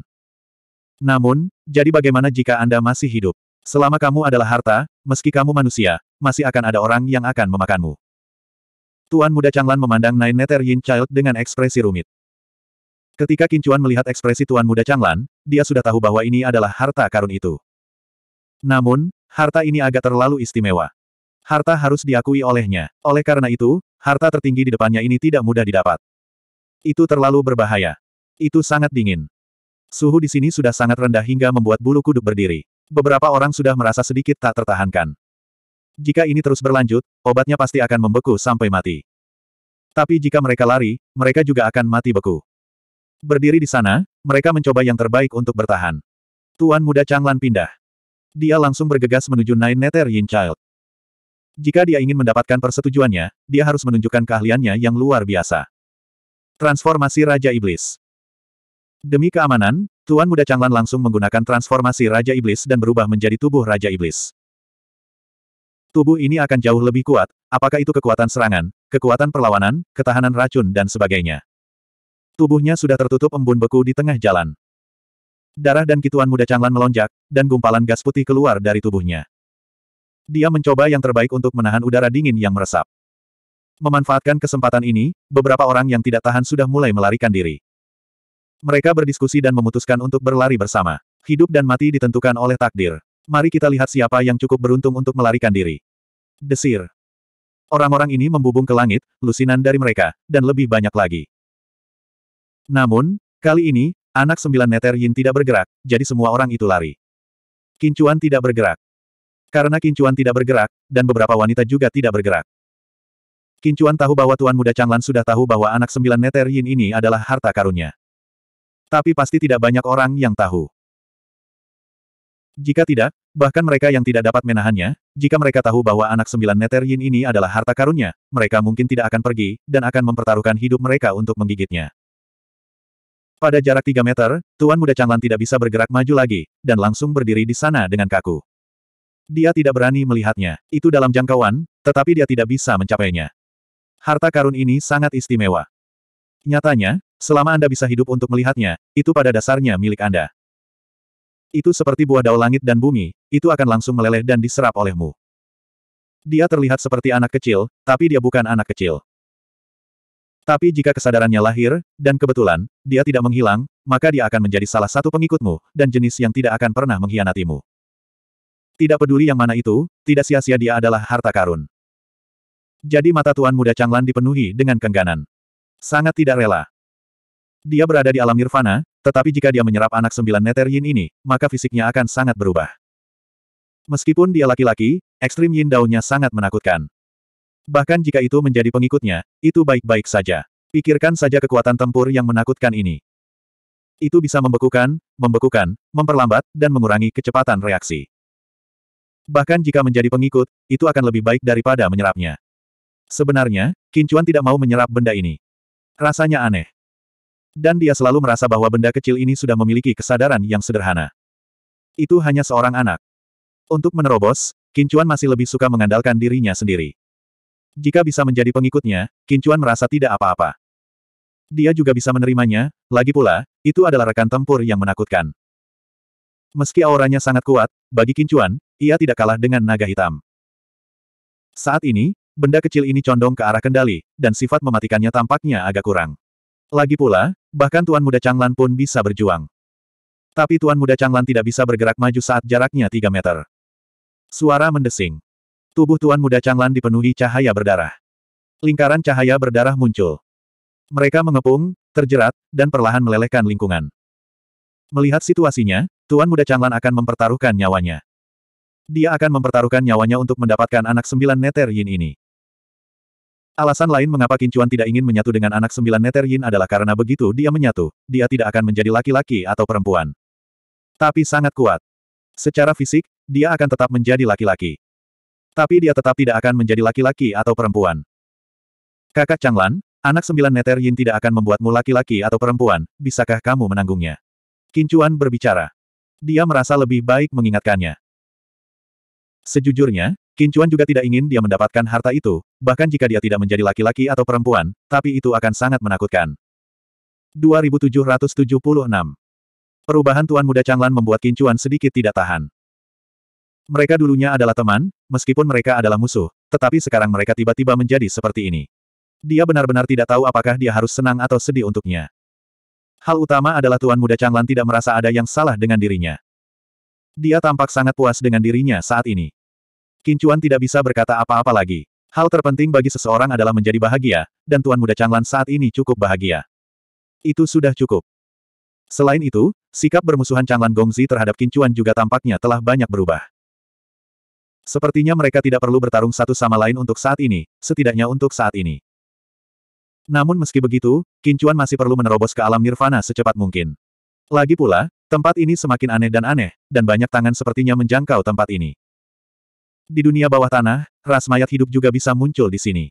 Namun, jadi bagaimana jika Anda masih hidup? Selama kamu adalah harta, meski kamu manusia, masih akan ada orang yang akan memakanmu. Tuan muda Changlan memandang Nine Nether Yin Child dengan ekspresi rumit. Ketika Kincuan melihat ekspresi Tuan muda Changlan, dia sudah tahu bahwa ini adalah harta karun itu. Namun, Harta ini agak terlalu istimewa. Harta harus diakui olehnya. Oleh karena itu, harta tertinggi di depannya ini tidak mudah didapat. Itu terlalu berbahaya. Itu sangat dingin. Suhu di sini sudah sangat rendah hingga membuat bulu kuduk berdiri. Beberapa orang sudah merasa sedikit tak tertahankan. Jika ini terus berlanjut, obatnya pasti akan membeku sampai mati. Tapi jika mereka lari, mereka juga akan mati beku. Berdiri di sana, mereka mencoba yang terbaik untuk bertahan. Tuan muda Changlan pindah. Dia langsung bergegas menuju Nine Nether Yin Child. Jika dia ingin mendapatkan persetujuannya, dia harus menunjukkan keahliannya yang luar biasa. Transformasi Raja Iblis Demi keamanan, Tuan Muda Changlan langsung menggunakan transformasi Raja Iblis dan berubah menjadi tubuh Raja Iblis. Tubuh ini akan jauh lebih kuat, apakah itu kekuatan serangan, kekuatan perlawanan, ketahanan racun dan sebagainya. Tubuhnya sudah tertutup embun beku di tengah jalan. Darah dan kituan muda Changlan melonjak, dan gumpalan gas putih keluar dari tubuhnya. Dia mencoba yang terbaik untuk menahan udara dingin yang meresap. Memanfaatkan kesempatan ini, beberapa orang yang tidak tahan sudah mulai melarikan diri. Mereka berdiskusi dan memutuskan untuk berlari bersama. Hidup dan mati ditentukan oleh takdir. Mari kita lihat siapa yang cukup beruntung untuk melarikan diri. Desir. Orang-orang ini membubung ke langit, lusinan dari mereka, dan lebih banyak lagi. Namun, kali ini, Anak sembilan meter Yin tidak bergerak, jadi semua orang itu lari. Kincuan tidak bergerak. Karena Kincuan tidak bergerak, dan beberapa wanita juga tidak bergerak. Kincuan tahu bahwa Tuan Muda Changlan sudah tahu bahwa anak sembilan meter Yin ini adalah harta karunnya. Tapi pasti tidak banyak orang yang tahu. Jika tidak, bahkan mereka yang tidak dapat menahannya, jika mereka tahu bahwa anak sembilan meter yin ini adalah harta karunnya, mereka mungkin tidak akan pergi, dan akan mempertaruhkan hidup mereka untuk menggigitnya. Pada jarak 3 meter, Tuan Muda Changlan tidak bisa bergerak maju lagi, dan langsung berdiri di sana dengan kaku. Dia tidak berani melihatnya. Itu dalam jangkauan, tetapi dia tidak bisa mencapainya. Harta karun ini sangat istimewa. Nyatanya, selama Anda bisa hidup untuk melihatnya, itu pada dasarnya milik Anda. Itu seperti buah dao langit dan bumi, itu akan langsung meleleh dan diserap olehmu. Dia terlihat seperti anak kecil, tapi dia bukan anak kecil. Tapi jika kesadarannya lahir, dan kebetulan, dia tidak menghilang, maka dia akan menjadi salah satu pengikutmu, dan jenis yang tidak akan pernah mengkhianatimu. Tidak peduli yang mana itu, tidak sia-sia dia adalah harta karun. Jadi mata Tuan Muda Changlan dipenuhi dengan kengganan. Sangat tidak rela. Dia berada di alam nirvana, tetapi jika dia menyerap anak sembilan neter yin ini, maka fisiknya akan sangat berubah. Meskipun dia laki-laki, ekstrim yin daunnya sangat menakutkan. Bahkan jika itu menjadi pengikutnya, itu baik-baik saja. Pikirkan saja kekuatan tempur yang menakutkan ini. Itu bisa membekukan, membekukan, memperlambat, dan mengurangi kecepatan reaksi. Bahkan jika menjadi pengikut, itu akan lebih baik daripada menyerapnya. Sebenarnya, Kincuan tidak mau menyerap benda ini. Rasanya aneh. Dan dia selalu merasa bahwa benda kecil ini sudah memiliki kesadaran yang sederhana. Itu hanya seorang anak. Untuk menerobos, Kincuan masih lebih suka mengandalkan dirinya sendiri. Jika bisa menjadi pengikutnya, Kincuan merasa tidak apa-apa. Dia juga bisa menerimanya, lagi pula, itu adalah rekan tempur yang menakutkan. Meski auranya sangat kuat, bagi Kincuan, ia tidak kalah dengan naga hitam. Saat ini, benda kecil ini condong ke arah kendali, dan sifat mematikannya tampaknya agak kurang. Lagi pula, bahkan Tuan Muda Changlan pun bisa berjuang. Tapi Tuan Muda Changlan tidak bisa bergerak maju saat jaraknya 3 meter. Suara mendesing. Tubuh Tuan Muda Changlan dipenuhi cahaya berdarah. Lingkaran cahaya berdarah muncul. Mereka mengepung, terjerat, dan perlahan melelehkan lingkungan. Melihat situasinya, Tuan Muda Changlan akan mempertaruhkan nyawanya. Dia akan mempertaruhkan nyawanya untuk mendapatkan anak sembilan neter yin ini. Alasan lain mengapa Kincuan tidak ingin menyatu dengan anak sembilan neter Yin adalah karena begitu dia menyatu, dia tidak akan menjadi laki-laki atau perempuan. Tapi sangat kuat. Secara fisik, dia akan tetap menjadi laki-laki. Tapi dia tetap tidak akan menjadi laki-laki atau perempuan. Kakak Changlan, anak sembilan neter Yin tidak akan membuatmu laki-laki atau perempuan, bisakah kamu menanggungnya? Kincuan berbicara. Dia merasa lebih baik mengingatkannya. Sejujurnya, Kincuan juga tidak ingin dia mendapatkan harta itu, bahkan jika dia tidak menjadi laki-laki atau perempuan, tapi itu akan sangat menakutkan. 2776 Perubahan Tuan Muda Changlan membuat Kincuan sedikit tidak tahan. Mereka dulunya adalah teman, meskipun mereka adalah musuh, tetapi sekarang mereka tiba-tiba menjadi seperti ini. Dia benar-benar tidak tahu apakah dia harus senang atau sedih untuknya. Hal utama adalah Tuan Muda Changlan tidak merasa ada yang salah dengan dirinya. Dia tampak sangat puas dengan dirinya saat ini. Kincuan tidak bisa berkata apa-apa lagi. Hal terpenting bagi seseorang adalah menjadi bahagia, dan Tuan Muda Changlan saat ini cukup bahagia. Itu sudah cukup. Selain itu, sikap bermusuhan Changlan Gongzi terhadap Kincuan juga tampaknya telah banyak berubah. Sepertinya mereka tidak perlu bertarung satu sama lain untuk saat ini, setidaknya untuk saat ini. Namun meski begitu, Kincuan masih perlu menerobos ke alam nirvana secepat mungkin. Lagi pula, tempat ini semakin aneh dan aneh, dan banyak tangan sepertinya menjangkau tempat ini. Di dunia bawah tanah, ras mayat hidup juga bisa muncul di sini.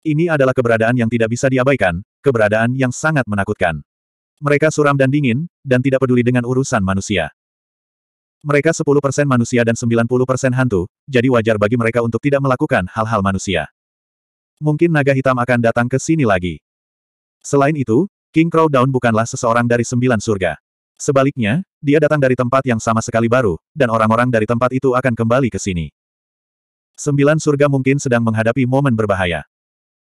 Ini adalah keberadaan yang tidak bisa diabaikan, keberadaan yang sangat menakutkan. Mereka suram dan dingin, dan tidak peduli dengan urusan manusia. Mereka 10% manusia dan 90% hantu, jadi wajar bagi mereka untuk tidak melakukan hal-hal manusia. Mungkin naga hitam akan datang ke sini lagi. Selain itu, King Crow Down bukanlah seseorang dari sembilan surga. Sebaliknya, dia datang dari tempat yang sama sekali baru, dan orang-orang dari tempat itu akan kembali ke sini. Sembilan surga mungkin sedang menghadapi momen berbahaya.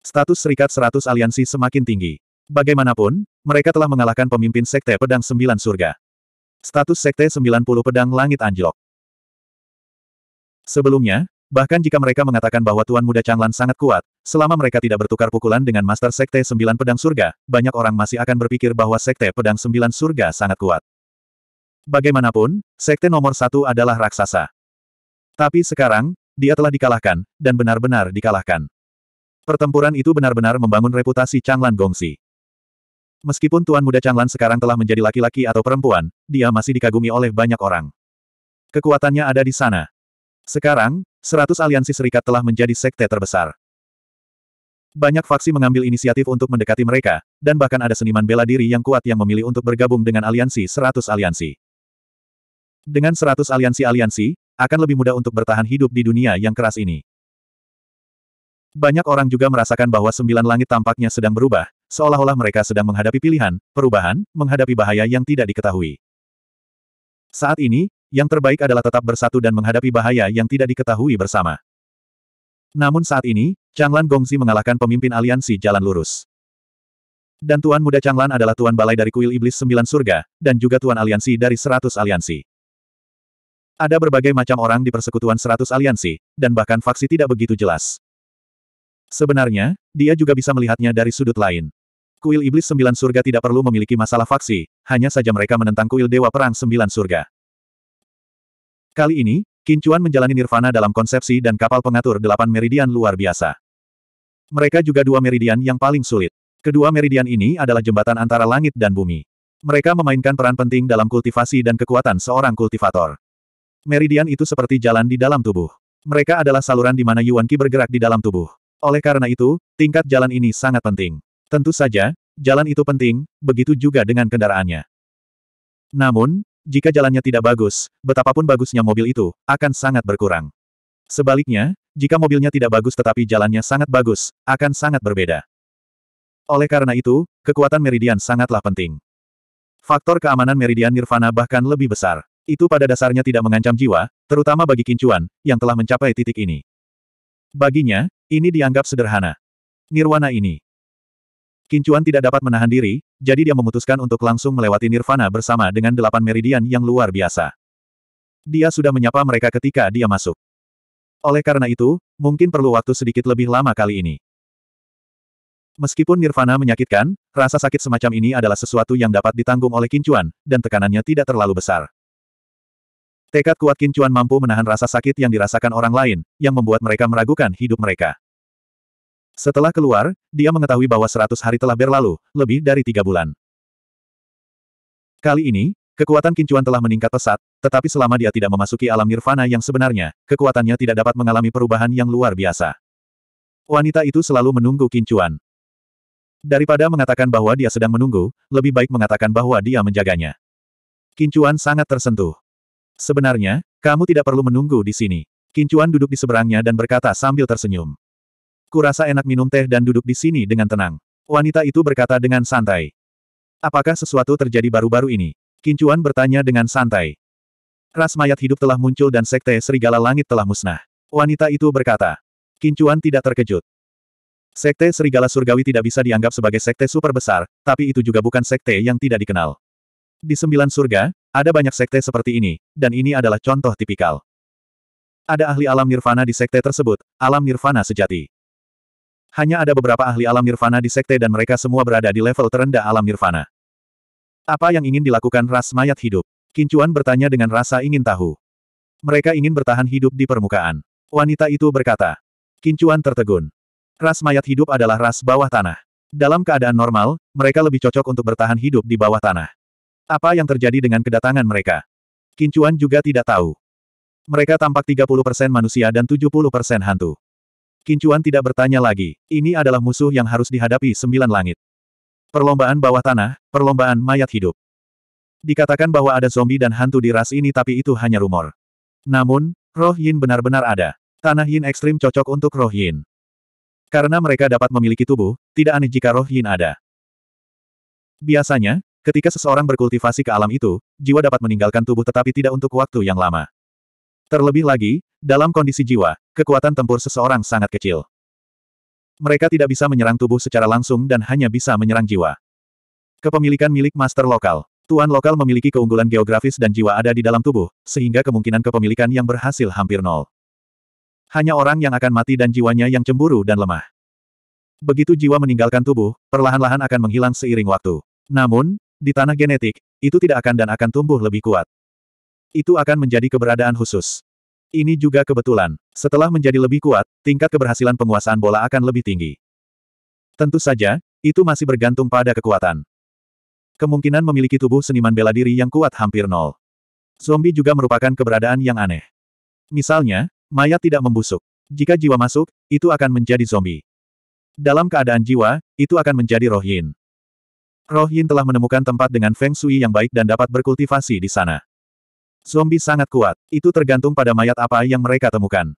Status Serikat 100 Aliansi semakin tinggi. Bagaimanapun, mereka telah mengalahkan pemimpin Sekte Pedang Sembilan Surga. Status Sekte 90 Pedang Langit Anjlok Sebelumnya, bahkan jika mereka mengatakan bahwa Tuan Muda Changlan sangat kuat, selama mereka tidak bertukar pukulan dengan Master Sekte 9 Pedang Surga, banyak orang masih akan berpikir bahwa Sekte Pedang 9 Surga sangat kuat. Bagaimanapun, Sekte nomor satu adalah raksasa. Tapi sekarang, dia telah dikalahkan, dan benar-benar dikalahkan. Pertempuran itu benar-benar membangun reputasi Changlan Gongsi. Meskipun Tuan Muda Changlan sekarang telah menjadi laki-laki atau perempuan, dia masih dikagumi oleh banyak orang. Kekuatannya ada di sana. Sekarang, 100 aliansi serikat telah menjadi sekte terbesar. Banyak faksi mengambil inisiatif untuk mendekati mereka, dan bahkan ada seniman bela diri yang kuat yang memilih untuk bergabung dengan aliansi 100 aliansi. Dengan 100 aliansi-aliansi, akan lebih mudah untuk bertahan hidup di dunia yang keras ini. Banyak orang juga merasakan bahwa sembilan langit tampaknya sedang berubah, seolah-olah mereka sedang menghadapi pilihan, perubahan, menghadapi bahaya yang tidak diketahui. Saat ini, yang terbaik adalah tetap bersatu dan menghadapi bahaya yang tidak diketahui bersama. Namun saat ini, Changlan Gongzi mengalahkan pemimpin aliansi jalan lurus. Dan Tuan Muda Changlan adalah Tuan Balai dari Kuil Iblis Sembilan Surga, dan juga Tuan Aliansi dari Seratus Aliansi. Ada berbagai macam orang di persekutuan Seratus Aliansi, dan bahkan faksi tidak begitu jelas. Sebenarnya, dia juga bisa melihatnya dari sudut lain. Kuil Iblis Sembilan Surga tidak perlu memiliki masalah faksi, hanya saja mereka menentang kuil Dewa Perang Sembilan Surga. Kali ini, Kincuan menjalani nirvana dalam konsepsi dan kapal pengatur delapan meridian luar biasa. Mereka juga dua meridian yang paling sulit. Kedua meridian ini adalah jembatan antara langit dan bumi. Mereka memainkan peran penting dalam kultivasi dan kekuatan seorang kultivator. Meridian itu seperti jalan di dalam tubuh. Mereka adalah saluran di mana Yuan Qi bergerak di dalam tubuh. Oleh karena itu, tingkat jalan ini sangat penting. Tentu saja, jalan itu penting, begitu juga dengan kendaraannya. Namun, jika jalannya tidak bagus, betapapun bagusnya mobil itu, akan sangat berkurang. Sebaliknya, jika mobilnya tidak bagus tetapi jalannya sangat bagus, akan sangat berbeda. Oleh karena itu, kekuatan meridian sangatlah penting. Faktor keamanan meridian nirvana bahkan lebih besar. Itu pada dasarnya tidak mengancam jiwa, terutama bagi kincuan, yang telah mencapai titik ini. Baginya, ini dianggap sederhana. Nirwana ini, Kincuan tidak dapat menahan diri, jadi dia memutuskan untuk langsung melewati Nirvana bersama dengan delapan meridian yang luar biasa. Dia sudah menyapa mereka ketika dia masuk. Oleh karena itu, mungkin perlu waktu sedikit lebih lama kali ini. Meskipun Nirvana menyakitkan, rasa sakit semacam ini adalah sesuatu yang dapat ditanggung oleh Kincuan, dan tekanannya tidak terlalu besar. Tekad kuat Kincuan mampu menahan rasa sakit yang dirasakan orang lain, yang membuat mereka meragukan hidup mereka. Setelah keluar, dia mengetahui bahwa seratus hari telah berlalu, lebih dari tiga bulan. Kali ini, kekuatan kincuan telah meningkat pesat, tetapi selama dia tidak memasuki alam nirvana yang sebenarnya, kekuatannya tidak dapat mengalami perubahan yang luar biasa. Wanita itu selalu menunggu kincuan. Daripada mengatakan bahwa dia sedang menunggu, lebih baik mengatakan bahwa dia menjaganya. Kincuan sangat tersentuh. Sebenarnya, kamu tidak perlu menunggu di sini. Kincuan duduk di seberangnya dan berkata sambil tersenyum. Kurasa enak minum teh dan duduk di sini dengan tenang. Wanita itu berkata dengan santai. Apakah sesuatu terjadi baru-baru ini? Kincuan bertanya dengan santai. Ras mayat hidup telah muncul dan sekte serigala langit telah musnah. Wanita itu berkata. Kincuan tidak terkejut. Sekte serigala surgawi tidak bisa dianggap sebagai sekte super besar, tapi itu juga bukan sekte yang tidak dikenal. Di sembilan surga, ada banyak sekte seperti ini, dan ini adalah contoh tipikal. Ada ahli alam nirvana di sekte tersebut, alam nirvana sejati. Hanya ada beberapa ahli alam nirvana di sekte dan mereka semua berada di level terendah alam nirvana. Apa yang ingin dilakukan ras mayat hidup? Kincuan bertanya dengan rasa ingin tahu. Mereka ingin bertahan hidup di permukaan. Wanita itu berkata. Kincuan tertegun. Ras mayat hidup adalah ras bawah tanah. Dalam keadaan normal, mereka lebih cocok untuk bertahan hidup di bawah tanah. Apa yang terjadi dengan kedatangan mereka? Kincuan juga tidak tahu. Mereka tampak 30% manusia dan 70% hantu. Kincuan tidak bertanya lagi, ini adalah musuh yang harus dihadapi sembilan langit. Perlombaan bawah tanah, perlombaan mayat hidup. Dikatakan bahwa ada zombie dan hantu di ras ini tapi itu hanya rumor. Namun, roh yin benar-benar ada. Tanah yin ekstrim cocok untuk roh yin. Karena mereka dapat memiliki tubuh, tidak aneh jika roh yin ada. Biasanya, ketika seseorang berkultivasi ke alam itu, jiwa dapat meninggalkan tubuh tetapi tidak untuk waktu yang lama. Terlebih lagi, dalam kondisi jiwa, kekuatan tempur seseorang sangat kecil. Mereka tidak bisa menyerang tubuh secara langsung dan hanya bisa menyerang jiwa. Kepemilikan milik master lokal. Tuan lokal memiliki keunggulan geografis dan jiwa ada di dalam tubuh, sehingga kemungkinan kepemilikan yang berhasil hampir nol. Hanya orang yang akan mati dan jiwanya yang cemburu dan lemah. Begitu jiwa meninggalkan tubuh, perlahan-lahan akan menghilang seiring waktu. Namun, di tanah genetik, itu tidak akan dan akan tumbuh lebih kuat. Itu akan menjadi keberadaan khusus. Ini juga kebetulan. Setelah menjadi lebih kuat, tingkat keberhasilan penguasaan bola akan lebih tinggi. Tentu saja, itu masih bergantung pada kekuatan. Kemungkinan memiliki tubuh seniman bela diri yang kuat hampir nol. Zombie juga merupakan keberadaan yang aneh. Misalnya, mayat tidak membusuk. Jika jiwa masuk, itu akan menjadi zombie. Dalam keadaan jiwa, itu akan menjadi roh yin. Roh Yin telah menemukan tempat dengan Feng Shui yang baik dan dapat berkultivasi di sana. Zombie sangat kuat. Itu tergantung pada mayat apa yang mereka temukan.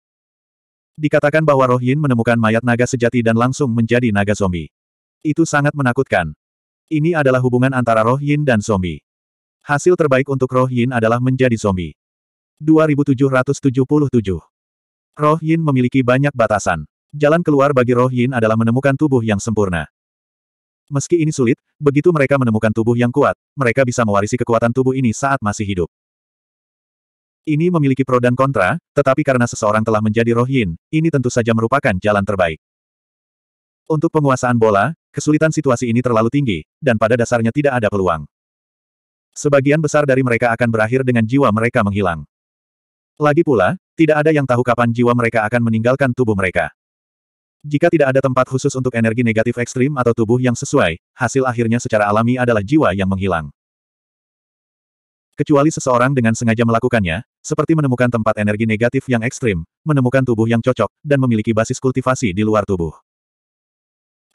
Dikatakan bahwa Roh Yin menemukan mayat naga sejati dan langsung menjadi naga zombie. Itu sangat menakutkan. Ini adalah hubungan antara Roh Yin dan zombie. Hasil terbaik untuk Roh Yin adalah menjadi zombie. 2777 Roh Yin memiliki banyak batasan. Jalan keluar bagi Roh Yin adalah menemukan tubuh yang sempurna. Meski ini sulit, begitu mereka menemukan tubuh yang kuat, mereka bisa mewarisi kekuatan tubuh ini saat masih hidup. Ini memiliki pro dan kontra, tetapi karena seseorang telah menjadi roh yin, ini tentu saja merupakan jalan terbaik. Untuk penguasaan bola, kesulitan situasi ini terlalu tinggi, dan pada dasarnya tidak ada peluang. Sebagian besar dari mereka akan berakhir dengan jiwa mereka menghilang. Lagi pula, tidak ada yang tahu kapan jiwa mereka akan meninggalkan tubuh mereka. Jika tidak ada tempat khusus untuk energi negatif ekstrim atau tubuh yang sesuai, hasil akhirnya secara alami adalah jiwa yang menghilang. Kecuali seseorang dengan sengaja melakukannya, seperti menemukan tempat energi negatif yang ekstrim, menemukan tubuh yang cocok, dan memiliki basis kultivasi di luar tubuh.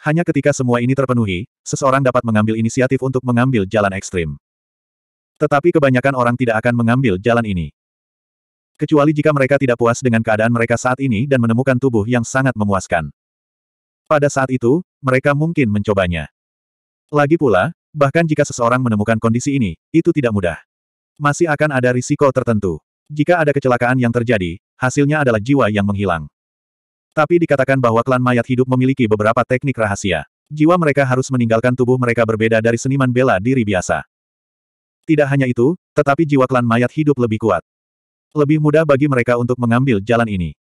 Hanya ketika semua ini terpenuhi, seseorang dapat mengambil inisiatif untuk mengambil jalan ekstrim. Tetapi kebanyakan orang tidak akan mengambil jalan ini. Kecuali jika mereka tidak puas dengan keadaan mereka saat ini dan menemukan tubuh yang sangat memuaskan. Pada saat itu, mereka mungkin mencobanya. Lagi pula, bahkan jika seseorang menemukan kondisi ini, itu tidak mudah. Masih akan ada risiko tertentu. Jika ada kecelakaan yang terjadi, hasilnya adalah jiwa yang menghilang. Tapi dikatakan bahwa klan mayat hidup memiliki beberapa teknik rahasia. Jiwa mereka harus meninggalkan tubuh mereka berbeda dari seniman bela diri biasa. Tidak hanya itu, tetapi jiwa klan mayat hidup lebih kuat. Lebih mudah bagi mereka untuk mengambil jalan ini.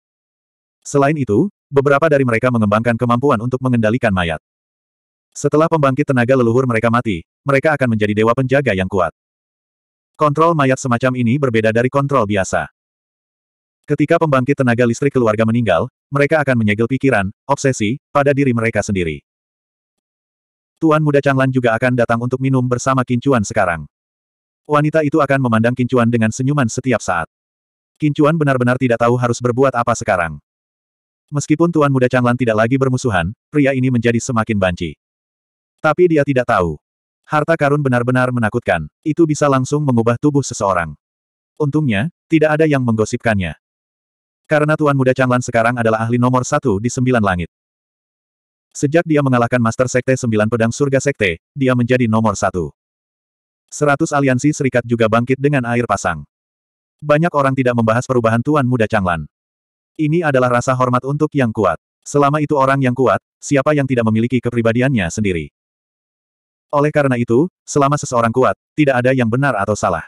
Selain itu, beberapa dari mereka mengembangkan kemampuan untuk mengendalikan mayat. Setelah pembangkit tenaga leluhur mereka mati, mereka akan menjadi dewa penjaga yang kuat. Kontrol mayat semacam ini berbeda dari kontrol biasa. Ketika pembangkit tenaga listrik keluarga meninggal, mereka akan menyegel pikiran, obsesi, pada diri mereka sendiri. Tuan muda Changlan juga akan datang untuk minum bersama Kincuan sekarang. Wanita itu akan memandang Kincuan dengan senyuman setiap saat. Kincuan benar-benar tidak tahu harus berbuat apa sekarang. Meskipun Tuan Muda Changlan tidak lagi bermusuhan, pria ini menjadi semakin banci. Tapi dia tidak tahu. Harta karun benar-benar menakutkan, itu bisa langsung mengubah tubuh seseorang. Untungnya, tidak ada yang menggosipkannya. Karena Tuan Muda Changlan sekarang adalah ahli nomor satu di sembilan langit. Sejak dia mengalahkan Master Sekte Sembilan Pedang Surga Sekte, dia menjadi nomor satu. Seratus aliansi serikat juga bangkit dengan air pasang. Banyak orang tidak membahas perubahan Tuan Muda Changlan. Ini adalah rasa hormat untuk yang kuat. Selama itu orang yang kuat, siapa yang tidak memiliki kepribadiannya sendiri. Oleh karena itu, selama seseorang kuat, tidak ada yang benar atau salah.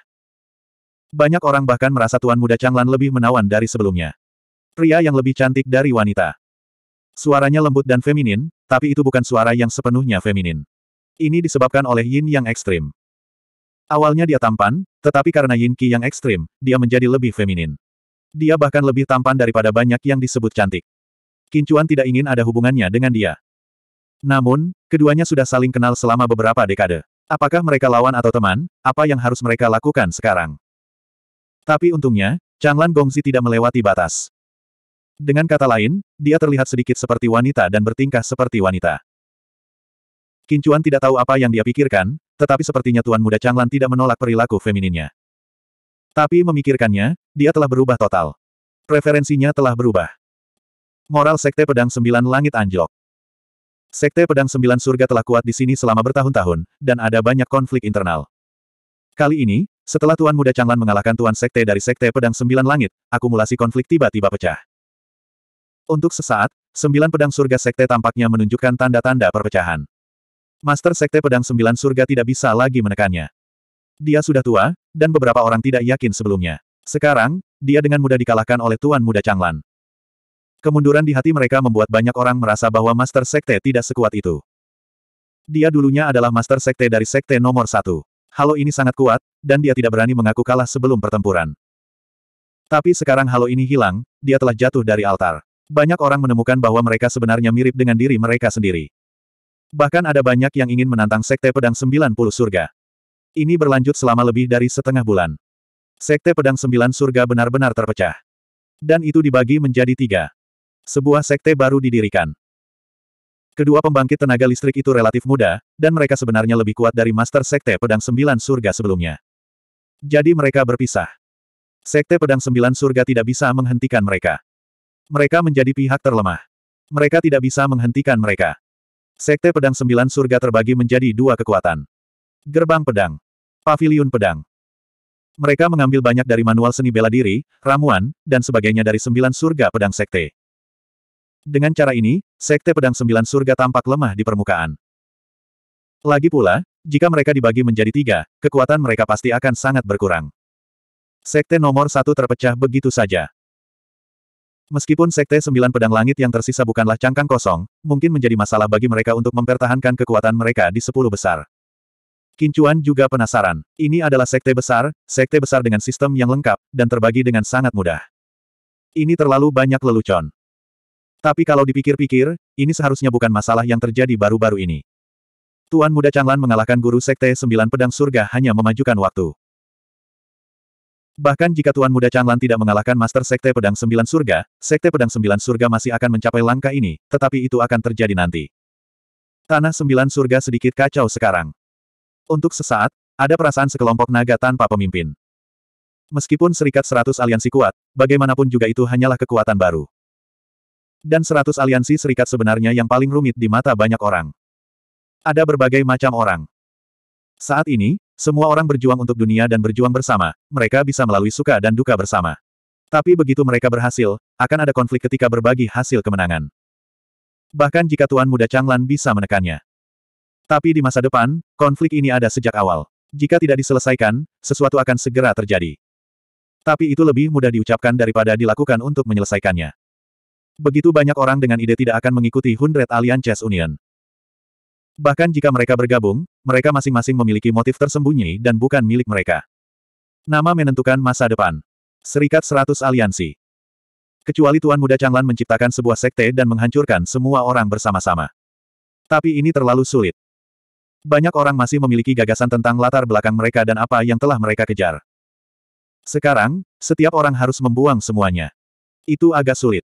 Banyak orang bahkan merasa Tuan Muda Changlan lebih menawan dari sebelumnya. Pria yang lebih cantik dari wanita. Suaranya lembut dan feminin, tapi itu bukan suara yang sepenuhnya feminin. Ini disebabkan oleh yin yang ekstrim. Awalnya dia tampan, tetapi karena yin Qi yang ekstrim, dia menjadi lebih feminin. Dia bahkan lebih tampan daripada banyak yang disebut cantik. Kincuan tidak ingin ada hubungannya dengan dia. Namun, keduanya sudah saling kenal selama beberapa dekade. Apakah mereka lawan atau teman, apa yang harus mereka lakukan sekarang? Tapi untungnya, Changlan Gongzi tidak melewati batas. Dengan kata lain, dia terlihat sedikit seperti wanita dan bertingkah seperti wanita. Kincuan tidak tahu apa yang dia pikirkan, tetapi sepertinya Tuan Muda Changlan tidak menolak perilaku femininnya. Tapi memikirkannya, dia telah berubah total. Preferensinya telah berubah. Moral Sekte Pedang Sembilan Langit Anjlok Sekte Pedang Sembilan Surga telah kuat di sini selama bertahun-tahun, dan ada banyak konflik internal. Kali ini, setelah Tuan Muda Changlan mengalahkan Tuan Sekte dari Sekte Pedang Sembilan Langit, akumulasi konflik tiba-tiba pecah. Untuk sesaat, Sembilan Pedang Surga Sekte tampaknya menunjukkan tanda-tanda perpecahan. Master Sekte Pedang Sembilan Surga tidak bisa lagi menekannya. Dia sudah tua, dan beberapa orang tidak yakin sebelumnya. Sekarang, dia dengan mudah dikalahkan oleh Tuan Muda Changlan. Kemunduran di hati mereka membuat banyak orang merasa bahwa Master Sekte tidak sekuat itu. Dia dulunya adalah Master Sekte dari Sekte nomor satu. Halo ini sangat kuat, dan dia tidak berani mengaku kalah sebelum pertempuran. Tapi sekarang halo ini hilang, dia telah jatuh dari altar. Banyak orang menemukan bahwa mereka sebenarnya mirip dengan diri mereka sendiri. Bahkan ada banyak yang ingin menantang Sekte Pedang sembilan puluh Surga. Ini berlanjut selama lebih dari setengah bulan. Sekte Pedang Sembilan Surga benar-benar terpecah. Dan itu dibagi menjadi tiga. Sebuah sekte baru didirikan. Kedua pembangkit tenaga listrik itu relatif muda, dan mereka sebenarnya lebih kuat dari Master Sekte Pedang Sembilan Surga sebelumnya. Jadi mereka berpisah. Sekte Pedang Sembilan Surga tidak bisa menghentikan mereka. Mereka menjadi pihak terlemah. Mereka tidak bisa menghentikan mereka. Sekte Pedang Sembilan Surga terbagi menjadi dua kekuatan. Gerbang Pedang. Paviliun Pedang. Mereka mengambil banyak dari manual seni bela diri, ramuan, dan sebagainya dari Sembilan Surga Pedang Sekte. Dengan cara ini, Sekte Pedang Sembilan Surga tampak lemah di permukaan. Lagi pula, jika mereka dibagi menjadi tiga, kekuatan mereka pasti akan sangat berkurang. Sekte nomor satu terpecah begitu saja. Meskipun Sekte Sembilan Pedang Langit yang tersisa bukanlah cangkang kosong, mungkin menjadi masalah bagi mereka untuk mempertahankan kekuatan mereka di sepuluh besar. Kincuan juga penasaran. Ini adalah Sekte Besar, Sekte Besar dengan sistem yang lengkap, dan terbagi dengan sangat mudah. Ini terlalu banyak lelucon. Tapi kalau dipikir-pikir, ini seharusnya bukan masalah yang terjadi baru-baru ini. Tuan Muda Changlan mengalahkan guru Sekte Sembilan Pedang Surga hanya memajukan waktu. Bahkan jika Tuan Muda Changlan tidak mengalahkan Master Sekte Pedang Sembilan Surga, Sekte Pedang Sembilan Surga masih akan mencapai langkah ini, tetapi itu akan terjadi nanti. Tanah Sembilan Surga sedikit kacau sekarang. Untuk sesaat, ada perasaan sekelompok naga tanpa pemimpin. Meskipun Serikat Seratus Aliansi kuat, bagaimanapun juga itu hanyalah kekuatan baru. Dan seratus aliansi serikat sebenarnya yang paling rumit di mata banyak orang. Ada berbagai macam orang. Saat ini, semua orang berjuang untuk dunia dan berjuang bersama, mereka bisa melalui suka dan duka bersama. Tapi begitu mereka berhasil, akan ada konflik ketika berbagi hasil kemenangan. Bahkan jika Tuan Muda Changlan bisa menekannya. Tapi di masa depan, konflik ini ada sejak awal. Jika tidak diselesaikan, sesuatu akan segera terjadi. Tapi itu lebih mudah diucapkan daripada dilakukan untuk menyelesaikannya begitu banyak orang dengan ide tidak akan mengikuti Hundred Alien Chess Union. Bahkan jika mereka bergabung, mereka masing-masing memiliki motif tersembunyi dan bukan milik mereka. Nama menentukan masa depan. Serikat 100 Aliansi. Kecuali Tuan Muda Changlan menciptakan sebuah sekte dan menghancurkan semua orang bersama-sama. Tapi ini terlalu sulit. Banyak orang masih memiliki gagasan tentang latar belakang mereka dan apa yang telah mereka kejar. Sekarang, setiap orang harus membuang semuanya. Itu agak sulit.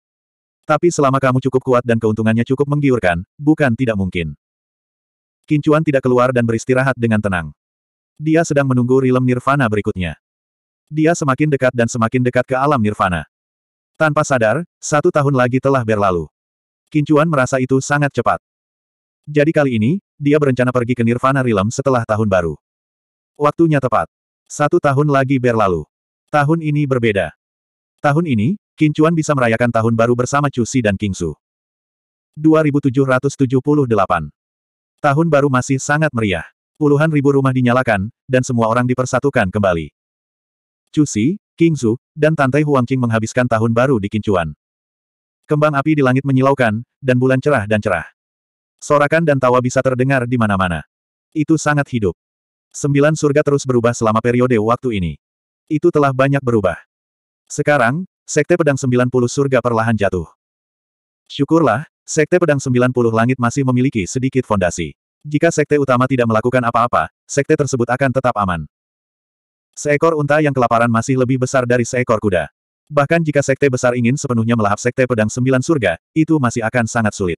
Tapi selama kamu cukup kuat dan keuntungannya cukup menggiurkan, bukan tidak mungkin. Kincuan tidak keluar dan beristirahat dengan tenang. Dia sedang menunggu rilem nirvana berikutnya. Dia semakin dekat dan semakin dekat ke alam nirvana. Tanpa sadar, satu tahun lagi telah berlalu. Kincuan merasa itu sangat cepat. Jadi kali ini, dia berencana pergi ke Nirvana Realm setelah tahun baru. Waktunya tepat. Satu tahun lagi berlalu. Tahun ini berbeda. Tahun ini, Kincuan bisa merayakan tahun baru bersama Cusi dan Kingsu. 2778. Tahun baru masih sangat meriah. Puluhan ribu rumah dinyalakan, dan semua orang dipersatukan kembali. Cusi, Kingsu, dan Tantai Huangqing menghabiskan tahun baru di Kincuan. Kembang api di langit menyilaukan, dan bulan cerah dan cerah. Sorakan dan tawa bisa terdengar di mana-mana. Itu sangat hidup. Sembilan surga terus berubah selama periode waktu ini. Itu telah banyak berubah. Sekarang, Sekte Pedang 90 Surga perlahan jatuh. Syukurlah, Sekte Pedang 90 Langit masih memiliki sedikit fondasi. Jika sekte utama tidak melakukan apa-apa, sekte tersebut akan tetap aman. Seekor unta yang kelaparan masih lebih besar dari seekor kuda. Bahkan jika sekte besar ingin sepenuhnya melahap sekte pedang sembilan surga, itu masih akan sangat sulit.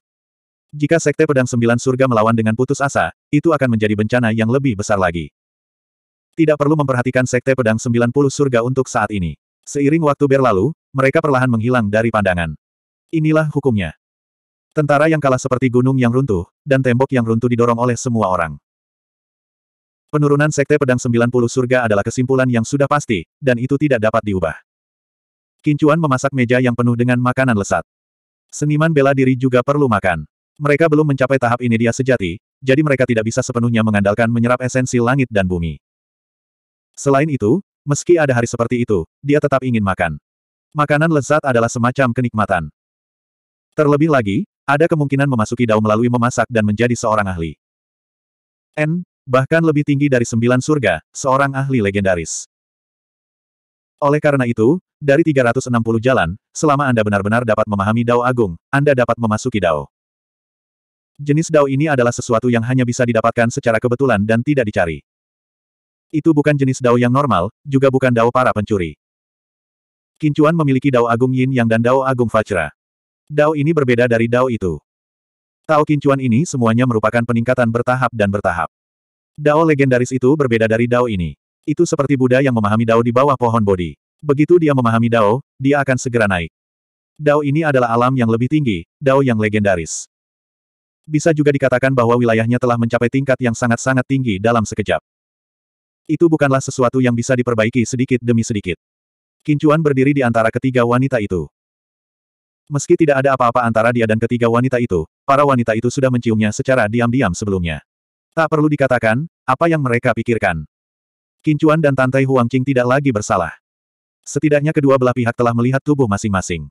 Jika sekte pedang sembilan surga melawan dengan putus asa, itu akan menjadi bencana yang lebih besar lagi. Tidak perlu memperhatikan sekte pedang sembilan puluh surga untuk saat ini. Seiring waktu berlalu, mereka perlahan menghilang dari pandangan. Inilah hukumnya. Tentara yang kalah seperti gunung yang runtuh, dan tembok yang runtuh didorong oleh semua orang. Penurunan Sekte Pedang Sembilan Puluh Surga adalah kesimpulan yang sudah pasti, dan itu tidak dapat diubah. Kincuan memasak meja yang penuh dengan makanan lesat. Seniman bela diri juga perlu makan. Mereka belum mencapai tahap ini dia sejati, jadi mereka tidak bisa sepenuhnya mengandalkan menyerap esensi langit dan bumi. Selain itu, Meski ada hari seperti itu, dia tetap ingin makan. Makanan lezat adalah semacam kenikmatan. Terlebih lagi, ada kemungkinan memasuki dao melalui memasak dan menjadi seorang ahli. N, bahkan lebih tinggi dari sembilan surga, seorang ahli legendaris. Oleh karena itu, dari 360 jalan, selama Anda benar-benar dapat memahami Dao Agung, Anda dapat memasuki Dao. Jenis Dao ini adalah sesuatu yang hanya bisa didapatkan secara kebetulan dan tidak dicari. Itu bukan jenis dao yang normal, juga bukan dao para pencuri. Kincuan memiliki dao agung Yin Yang dan dao agung fajra. Dao ini berbeda dari dao itu. Tao Kincuan ini semuanya merupakan peningkatan bertahap dan bertahap. Dao legendaris itu berbeda dari dao ini. Itu seperti Buddha yang memahami dao di bawah pohon bodi. Begitu dia memahami dao, dia akan segera naik. Dao ini adalah alam yang lebih tinggi, dao yang legendaris. Bisa juga dikatakan bahwa wilayahnya telah mencapai tingkat yang sangat-sangat tinggi dalam sekejap. Itu bukanlah sesuatu yang bisa diperbaiki sedikit demi sedikit. Kincuan berdiri di antara ketiga wanita itu. Meski tidak ada apa-apa antara dia dan ketiga wanita itu, para wanita itu sudah menciumnya secara diam-diam sebelumnya. Tak perlu dikatakan, apa yang mereka pikirkan. Kincuan dan Tante Qing tidak lagi bersalah. Setidaknya kedua belah pihak telah melihat tubuh masing-masing.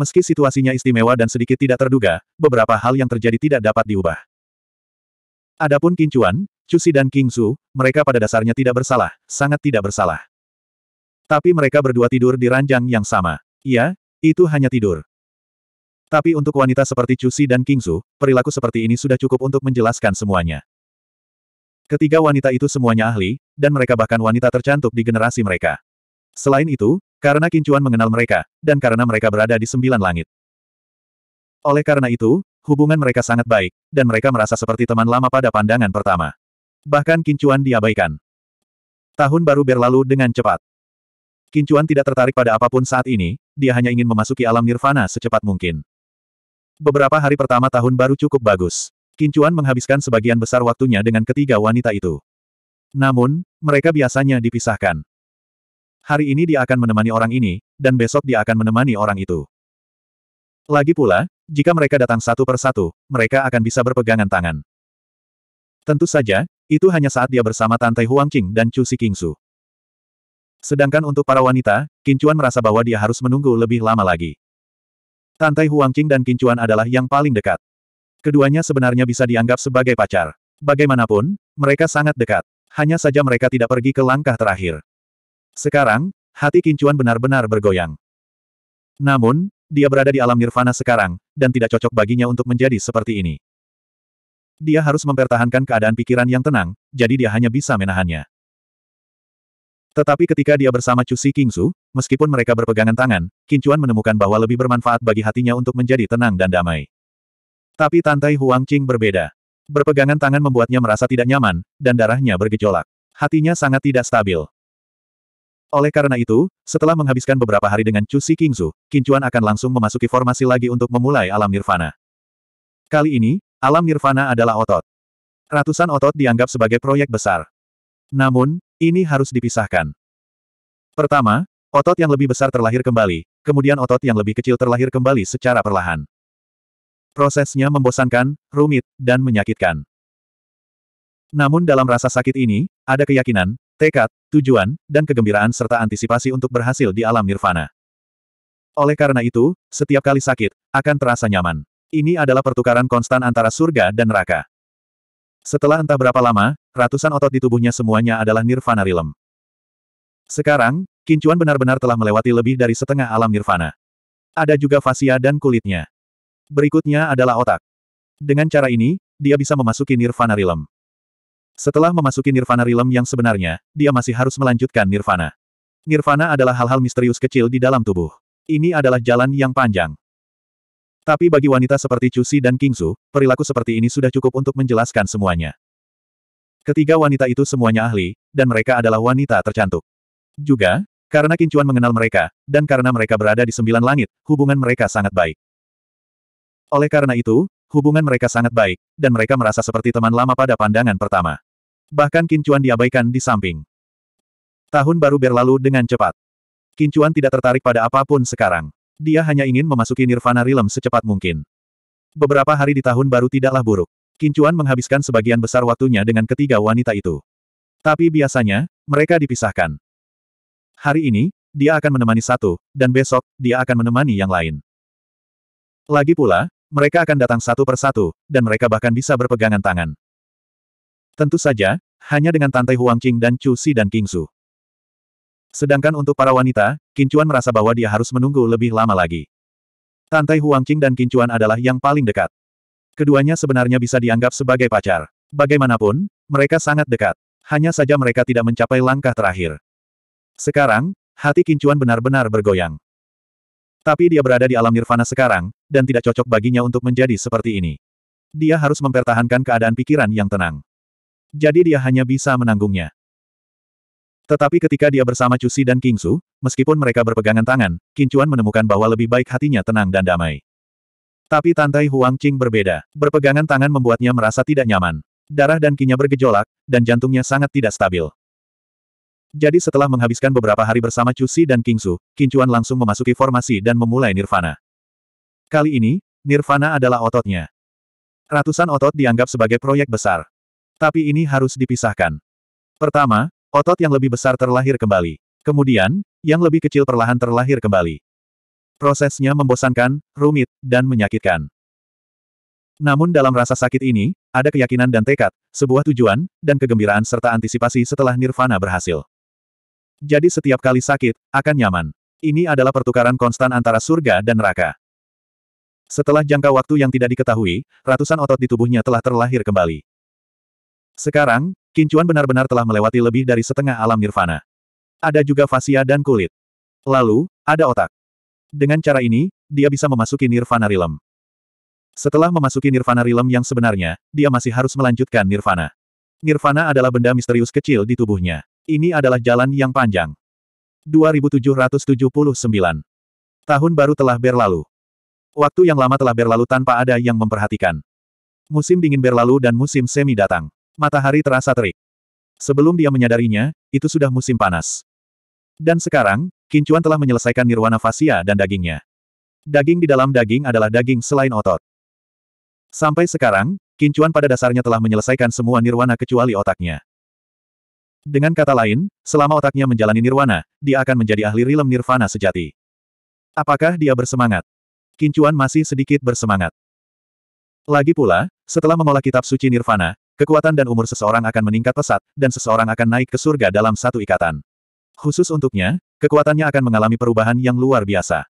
Meski situasinya istimewa dan sedikit tidak terduga, beberapa hal yang terjadi tidak dapat diubah. Adapun Kincuan, Cusi dan King Su, mereka pada dasarnya tidak bersalah, sangat tidak bersalah. Tapi mereka berdua tidur di ranjang yang sama. Iya, itu hanya tidur. Tapi untuk wanita seperti Cusi dan King Su, perilaku seperti ini sudah cukup untuk menjelaskan semuanya. Ketiga wanita itu semuanya ahli, dan mereka bahkan wanita tercantik di generasi mereka. Selain itu, karena Kincuan mengenal mereka, dan karena mereka berada di sembilan langit. Oleh karena itu, hubungan mereka sangat baik, dan mereka merasa seperti teman lama pada pandangan pertama. Bahkan Kincuan diabaikan. Tahun baru berlalu dengan cepat. Kincuan tidak tertarik pada apapun saat ini, dia hanya ingin memasuki alam nirvana secepat mungkin. Beberapa hari pertama tahun baru cukup bagus. Kincuan menghabiskan sebagian besar waktunya dengan ketiga wanita itu. Namun, mereka biasanya dipisahkan. Hari ini dia akan menemani orang ini, dan besok dia akan menemani orang itu. Lagi pula, jika mereka datang satu persatu, mereka akan bisa berpegangan tangan. Tentu saja, itu hanya saat dia bersama Tante Huang Qing dan Chu Si Kingsu. Sedangkan untuk para wanita, Kincuan merasa bahwa dia harus menunggu lebih lama lagi. Tante Huang Qing dan Kincuan adalah yang paling dekat. Keduanya sebenarnya bisa dianggap sebagai pacar. Bagaimanapun, mereka sangat dekat. Hanya saja mereka tidak pergi ke langkah terakhir. Sekarang, hati Kincuan benar-benar bergoyang. Namun, dia berada di alam nirvana sekarang, dan tidak cocok baginya untuk menjadi seperti ini. Dia harus mempertahankan keadaan pikiran yang tenang, jadi dia hanya bisa menahannya. Tetapi ketika dia bersama Chu Si Kingsu, meskipun mereka berpegangan tangan, Kincuan menemukan bahwa lebih bermanfaat bagi hatinya untuk menjadi tenang dan damai. Tapi Tantai Huang Qing berbeda. Berpegangan tangan membuatnya merasa tidak nyaman, dan darahnya bergejolak. Hatinya sangat tidak stabil. Oleh karena itu, setelah menghabiskan beberapa hari dengan Chu Si Kingzu, Kincuan akan langsung memasuki formasi lagi untuk memulai alam nirvana. Kali ini, Alam nirvana adalah otot. Ratusan otot dianggap sebagai proyek besar. Namun, ini harus dipisahkan. Pertama, otot yang lebih besar terlahir kembali, kemudian otot yang lebih kecil terlahir kembali secara perlahan. Prosesnya membosankan, rumit, dan menyakitkan. Namun dalam rasa sakit ini, ada keyakinan, tekad, tujuan, dan kegembiraan serta antisipasi untuk berhasil di alam nirvana. Oleh karena itu, setiap kali sakit, akan terasa nyaman. Ini adalah pertukaran konstan antara surga dan neraka. Setelah entah berapa lama, ratusan otot di tubuhnya semuanya adalah nirvana rilem. Sekarang, Kincuan benar-benar telah melewati lebih dari setengah alam nirvana. Ada juga fasia dan kulitnya. Berikutnya adalah otak. Dengan cara ini, dia bisa memasuki nirvana rilem. Setelah memasuki nirvana rilem yang sebenarnya, dia masih harus melanjutkan nirvana. Nirvana adalah hal-hal misterius kecil di dalam tubuh. Ini adalah jalan yang panjang. Tapi bagi wanita seperti Cusi dan Kingsu, perilaku seperti ini sudah cukup untuk menjelaskan semuanya. Ketiga wanita itu semuanya ahli, dan mereka adalah wanita tercantik. Juga, karena Kincuan mengenal mereka, dan karena mereka berada di sembilan langit, hubungan mereka sangat baik. Oleh karena itu, hubungan mereka sangat baik, dan mereka merasa seperti teman lama pada pandangan pertama. Bahkan Kincuan diabaikan di samping. Tahun baru berlalu dengan cepat. Kincuan tidak tertarik pada apapun sekarang. Dia hanya ingin memasuki Nirvana Realm secepat mungkin. Beberapa hari di tahun baru tidaklah buruk. Kincuan menghabiskan sebagian besar waktunya dengan ketiga wanita itu. Tapi biasanya, mereka dipisahkan. Hari ini, dia akan menemani satu, dan besok, dia akan menemani yang lain. Lagi pula, mereka akan datang satu persatu, dan mereka bahkan bisa berpegangan tangan. Tentu saja, hanya dengan Tante Huangqing dan Chu Si dan King Su. Sedangkan untuk para wanita, Kincuan merasa bahwa dia harus menunggu lebih lama lagi. Tantai Huangqing dan Kincuan adalah yang paling dekat. Keduanya sebenarnya bisa dianggap sebagai pacar. Bagaimanapun, mereka sangat dekat. Hanya saja mereka tidak mencapai langkah terakhir. Sekarang, hati Kincuan benar-benar bergoyang. Tapi dia berada di alam nirvana sekarang, dan tidak cocok baginya untuk menjadi seperti ini. Dia harus mempertahankan keadaan pikiran yang tenang. Jadi dia hanya bisa menanggungnya. Tetapi ketika dia bersama Cusi dan Kingsu, meskipun mereka berpegangan tangan, Kincuan menemukan bahwa lebih baik hatinya tenang dan damai. Tapi Tantai Huang Qing berbeda. Berpegangan tangan membuatnya merasa tidak nyaman. Darah dan kinya bergejolak, dan jantungnya sangat tidak stabil. Jadi setelah menghabiskan beberapa hari bersama Cusi dan Kingsu, Kincuan langsung memasuki formasi dan memulai nirvana. Kali ini, nirvana adalah ototnya. Ratusan otot dianggap sebagai proyek besar. Tapi ini harus dipisahkan. Pertama, Otot yang lebih besar terlahir kembali. Kemudian, yang lebih kecil perlahan terlahir kembali. Prosesnya membosankan, rumit, dan menyakitkan. Namun dalam rasa sakit ini, ada keyakinan dan tekad, sebuah tujuan, dan kegembiraan serta antisipasi setelah nirvana berhasil. Jadi setiap kali sakit, akan nyaman. Ini adalah pertukaran konstan antara surga dan neraka. Setelah jangka waktu yang tidak diketahui, ratusan otot di tubuhnya telah terlahir kembali. Sekarang, Kincuan benar-benar telah melewati lebih dari setengah alam nirvana. Ada juga fasia dan kulit. Lalu, ada otak. Dengan cara ini, dia bisa memasuki nirvana realm. Setelah memasuki nirvana realm yang sebenarnya, dia masih harus melanjutkan nirvana. Nirvana adalah benda misterius kecil di tubuhnya. Ini adalah jalan yang panjang. 2779 Tahun baru telah berlalu. Waktu yang lama telah berlalu tanpa ada yang memperhatikan. Musim dingin berlalu dan musim semi datang. Matahari terasa terik. Sebelum dia menyadarinya, itu sudah musim panas. Dan sekarang, Kincuan telah menyelesaikan nirwana fasia dan dagingnya. Daging di dalam daging adalah daging selain otot. Sampai sekarang, Kincuan pada dasarnya telah menyelesaikan semua nirwana kecuali otaknya. Dengan kata lain, selama otaknya menjalani nirwana, dia akan menjadi ahli rilem nirvana sejati. Apakah dia bersemangat? Kincuan masih sedikit bersemangat. Lagi pula, setelah mengolah kitab suci nirvana, Kekuatan dan umur seseorang akan meningkat pesat, dan seseorang akan naik ke surga dalam satu ikatan. Khusus untuknya, kekuatannya akan mengalami perubahan yang luar biasa.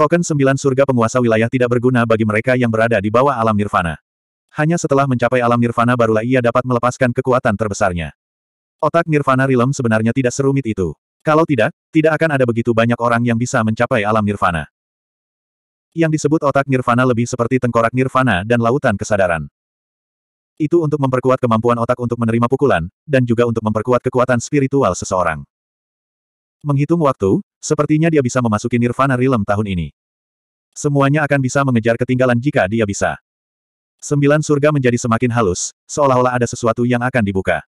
Token sembilan surga penguasa wilayah tidak berguna bagi mereka yang berada di bawah alam nirvana. Hanya setelah mencapai alam nirvana barulah ia dapat melepaskan kekuatan terbesarnya. Otak nirvana rilem sebenarnya tidak serumit itu. Kalau tidak, tidak akan ada begitu banyak orang yang bisa mencapai alam nirvana. Yang disebut otak nirvana lebih seperti tengkorak nirvana dan lautan kesadaran. Itu untuk memperkuat kemampuan otak untuk menerima pukulan, dan juga untuk memperkuat kekuatan spiritual seseorang. Menghitung waktu, sepertinya dia bisa memasuki Nirvana Realm tahun ini. Semuanya akan bisa mengejar ketinggalan jika dia bisa. Sembilan surga menjadi semakin halus, seolah-olah ada sesuatu yang akan dibuka.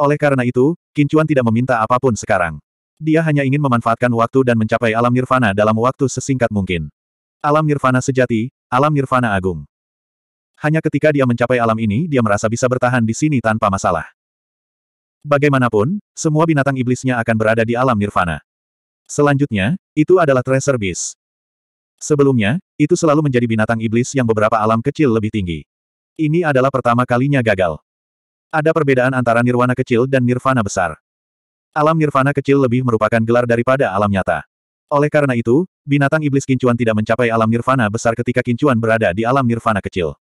Oleh karena itu, Kincuan tidak meminta apapun sekarang. Dia hanya ingin memanfaatkan waktu dan mencapai alam nirvana dalam waktu sesingkat mungkin. Alam nirvana sejati, alam nirvana agung. Hanya ketika dia mencapai alam ini dia merasa bisa bertahan di sini tanpa masalah. Bagaimanapun, semua binatang iblisnya akan berada di alam nirvana. Selanjutnya, itu adalah Tracer Beast. Sebelumnya, itu selalu menjadi binatang iblis yang beberapa alam kecil lebih tinggi. Ini adalah pertama kalinya gagal. Ada perbedaan antara nirwana kecil dan nirvana besar. Alam nirvana kecil lebih merupakan gelar daripada alam nyata. Oleh karena itu, binatang iblis kincuan tidak mencapai alam nirvana besar ketika kincuan berada di alam nirvana kecil.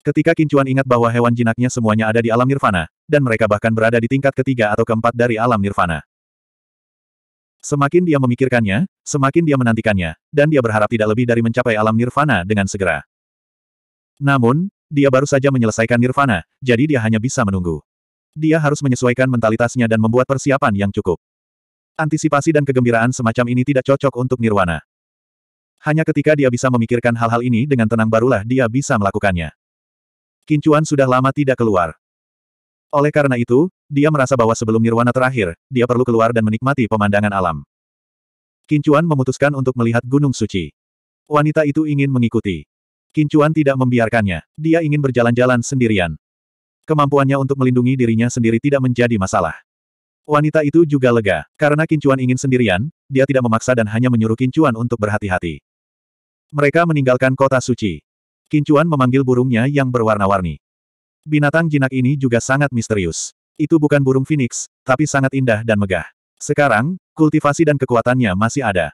Ketika Kincuan ingat bahwa hewan jinaknya semuanya ada di alam nirvana, dan mereka bahkan berada di tingkat ketiga atau keempat dari alam nirvana. Semakin dia memikirkannya, semakin dia menantikannya, dan dia berharap tidak lebih dari mencapai alam nirvana dengan segera. Namun, dia baru saja menyelesaikan nirvana, jadi dia hanya bisa menunggu. Dia harus menyesuaikan mentalitasnya dan membuat persiapan yang cukup. Antisipasi dan kegembiraan semacam ini tidak cocok untuk nirwana. Hanya ketika dia bisa memikirkan hal-hal ini dengan tenang barulah dia bisa melakukannya. Kincuan sudah lama tidak keluar. Oleh karena itu, dia merasa bahwa sebelum nirwana terakhir, dia perlu keluar dan menikmati pemandangan alam. Kincuan memutuskan untuk melihat Gunung Suci. Wanita itu ingin mengikuti. Kincuan tidak membiarkannya. Dia ingin berjalan-jalan sendirian. Kemampuannya untuk melindungi dirinya sendiri tidak menjadi masalah. Wanita itu juga lega. Karena Kincuan ingin sendirian, dia tidak memaksa dan hanya menyuruh Kincuan untuk berhati-hati. Mereka meninggalkan kota suci. Kincuan memanggil burungnya yang berwarna-warni. Binatang jinak ini juga sangat misterius. Itu bukan burung phoenix, tapi sangat indah dan megah. Sekarang, kultivasi dan kekuatannya masih ada.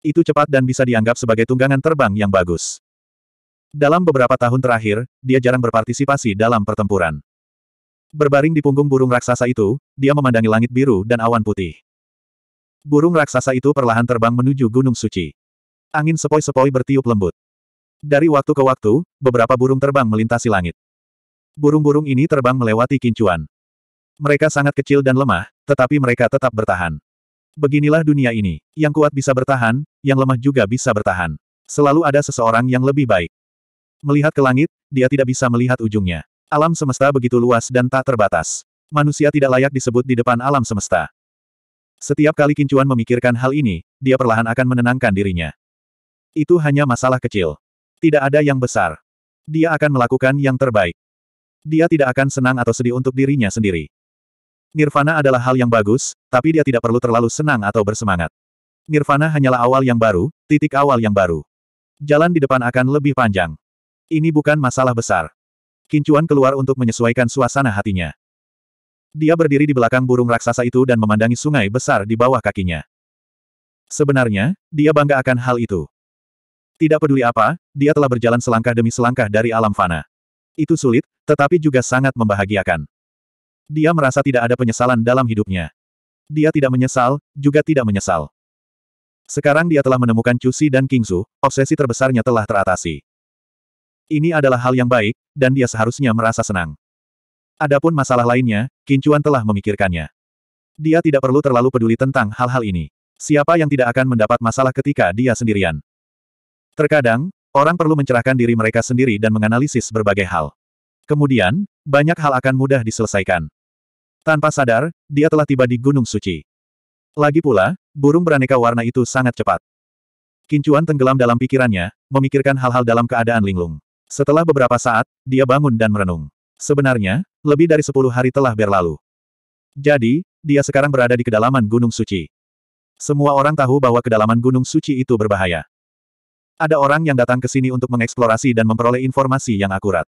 Itu cepat dan bisa dianggap sebagai tunggangan terbang yang bagus. Dalam beberapa tahun terakhir, dia jarang berpartisipasi dalam pertempuran. Berbaring di punggung burung raksasa itu, dia memandangi langit biru dan awan putih. Burung raksasa itu perlahan terbang menuju Gunung Suci. Angin sepoi-sepoi bertiup lembut. Dari waktu ke waktu, beberapa burung terbang melintasi langit. Burung-burung ini terbang melewati kincuan. Mereka sangat kecil dan lemah, tetapi mereka tetap bertahan. Beginilah dunia ini, yang kuat bisa bertahan, yang lemah juga bisa bertahan. Selalu ada seseorang yang lebih baik. Melihat ke langit, dia tidak bisa melihat ujungnya. Alam semesta begitu luas dan tak terbatas. Manusia tidak layak disebut di depan alam semesta. Setiap kali Kincuan memikirkan hal ini, dia perlahan akan menenangkan dirinya. Itu hanya masalah kecil. Tidak ada yang besar. Dia akan melakukan yang terbaik. Dia tidak akan senang atau sedih untuk dirinya sendiri. Nirvana adalah hal yang bagus, tapi dia tidak perlu terlalu senang atau bersemangat. Nirvana hanyalah awal yang baru, titik awal yang baru. Jalan di depan akan lebih panjang. Ini bukan masalah besar. Kincuan keluar untuk menyesuaikan suasana hatinya. Dia berdiri di belakang burung raksasa itu dan memandangi sungai besar di bawah kakinya. Sebenarnya, dia bangga akan hal itu. Tidak peduli apa, dia telah berjalan selangkah demi selangkah dari alam fana. Itu sulit, tetapi juga sangat membahagiakan. Dia merasa tidak ada penyesalan dalam hidupnya. Dia tidak menyesal, juga tidak menyesal. Sekarang dia telah menemukan Cusi dan Kingsu, obsesi terbesarnya telah teratasi. Ini adalah hal yang baik, dan dia seharusnya merasa senang. Adapun masalah lainnya, Kincuan telah memikirkannya. Dia tidak perlu terlalu peduli tentang hal-hal ini. Siapa yang tidak akan mendapat masalah ketika dia sendirian? Terkadang, orang perlu mencerahkan diri mereka sendiri dan menganalisis berbagai hal. Kemudian, banyak hal akan mudah diselesaikan. Tanpa sadar, dia telah tiba di Gunung Suci. Lagi pula, burung beraneka warna itu sangat cepat. Kincuan tenggelam dalam pikirannya, memikirkan hal-hal dalam keadaan linglung. Setelah beberapa saat, dia bangun dan merenung. Sebenarnya, lebih dari sepuluh hari telah berlalu. Jadi, dia sekarang berada di kedalaman Gunung Suci. Semua orang tahu bahwa kedalaman Gunung Suci itu berbahaya. Ada orang yang datang ke sini untuk mengeksplorasi dan memperoleh informasi yang akurat.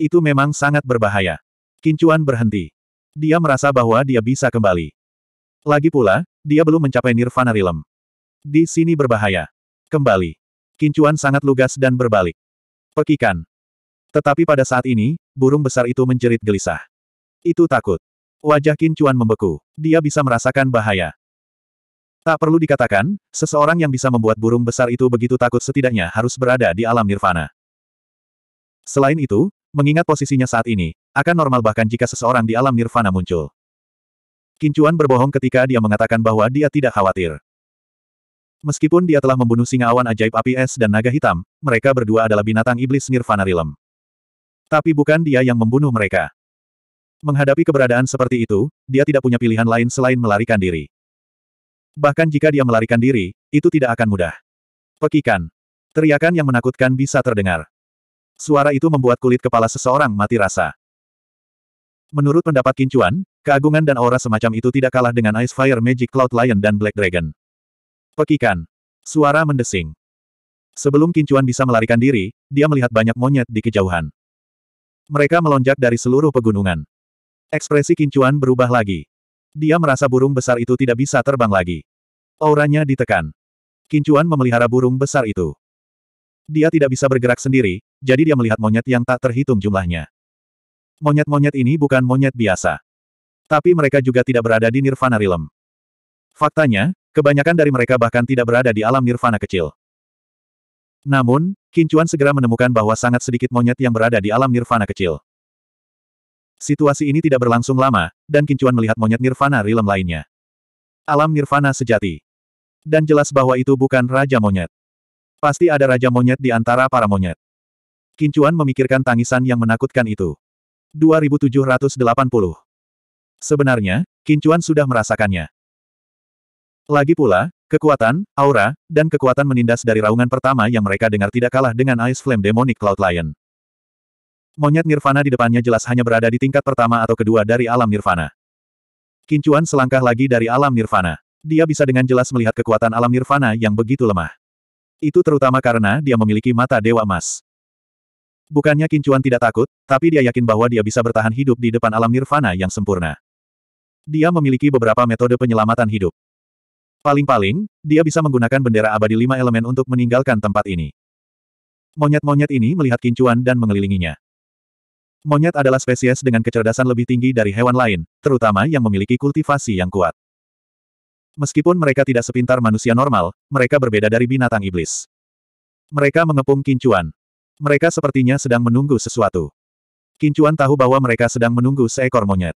Itu memang sangat berbahaya. Kincuan berhenti. Dia merasa bahwa dia bisa kembali. Lagi pula, dia belum mencapai Nirvana rilem. Di sini berbahaya. Kembali. Kincuan sangat lugas dan berbalik. Pekikan. Tetapi pada saat ini, burung besar itu menjerit gelisah. Itu takut. Wajah Kincuan membeku. Dia bisa merasakan bahaya. Tak perlu dikatakan, seseorang yang bisa membuat burung besar itu begitu takut setidaknya harus berada di alam nirvana. Selain itu, mengingat posisinya saat ini, akan normal bahkan jika seseorang di alam nirvana muncul. Kincuan berbohong ketika dia mengatakan bahwa dia tidak khawatir. Meskipun dia telah membunuh singa awan ajaib api es dan naga hitam, mereka berdua adalah binatang iblis Nirvana rilem. Tapi bukan dia yang membunuh mereka. Menghadapi keberadaan seperti itu, dia tidak punya pilihan lain selain melarikan diri. Bahkan jika dia melarikan diri, itu tidak akan mudah. Pekikan. Teriakan yang menakutkan bisa terdengar. Suara itu membuat kulit kepala seseorang mati rasa. Menurut pendapat Kincuan, keagungan dan aura semacam itu tidak kalah dengan Ice Fire Magic Cloud Lion dan Black Dragon. Pekikan. Suara mendesing. Sebelum Kincuan bisa melarikan diri, dia melihat banyak monyet di kejauhan. Mereka melonjak dari seluruh pegunungan. Ekspresi Kincuan berubah lagi. Dia merasa burung besar itu tidak bisa terbang lagi. Auranya ditekan. Kincuan memelihara burung besar itu. Dia tidak bisa bergerak sendiri, jadi dia melihat monyet yang tak terhitung jumlahnya. Monyet-monyet ini bukan monyet biasa. Tapi mereka juga tidak berada di Nirvana Realm. Faktanya, kebanyakan dari mereka bahkan tidak berada di alam Nirvana kecil. Namun, Kincuan segera menemukan bahwa sangat sedikit monyet yang berada di alam Nirvana kecil. Situasi ini tidak berlangsung lama, dan Kincuan melihat monyet nirvana rilem lainnya. Alam nirvana sejati. Dan jelas bahwa itu bukan Raja Monyet. Pasti ada Raja Monyet di antara para monyet. Kincuan memikirkan tangisan yang menakutkan itu. 2780. Sebenarnya, Kincuan sudah merasakannya. Lagi pula, kekuatan, aura, dan kekuatan menindas dari raungan pertama yang mereka dengar tidak kalah dengan Ice Flame Demonic Cloud Lion. Monyet nirvana di depannya jelas hanya berada di tingkat pertama atau kedua dari alam nirvana. Kincuan selangkah lagi dari alam nirvana. Dia bisa dengan jelas melihat kekuatan alam nirvana yang begitu lemah. Itu terutama karena dia memiliki mata dewa emas. Bukannya Kincuan tidak takut, tapi dia yakin bahwa dia bisa bertahan hidup di depan alam nirvana yang sempurna. Dia memiliki beberapa metode penyelamatan hidup. Paling-paling, dia bisa menggunakan bendera abadi lima elemen untuk meninggalkan tempat ini. Monyet-monyet ini melihat Kincuan dan mengelilinginya. Monyet adalah spesies dengan kecerdasan lebih tinggi dari hewan lain, terutama yang memiliki kultivasi yang kuat. Meskipun mereka tidak sepintar manusia normal, mereka berbeda dari binatang iblis. Mereka mengepung kincuan. Mereka sepertinya sedang menunggu sesuatu. Kincuan tahu bahwa mereka sedang menunggu seekor monyet.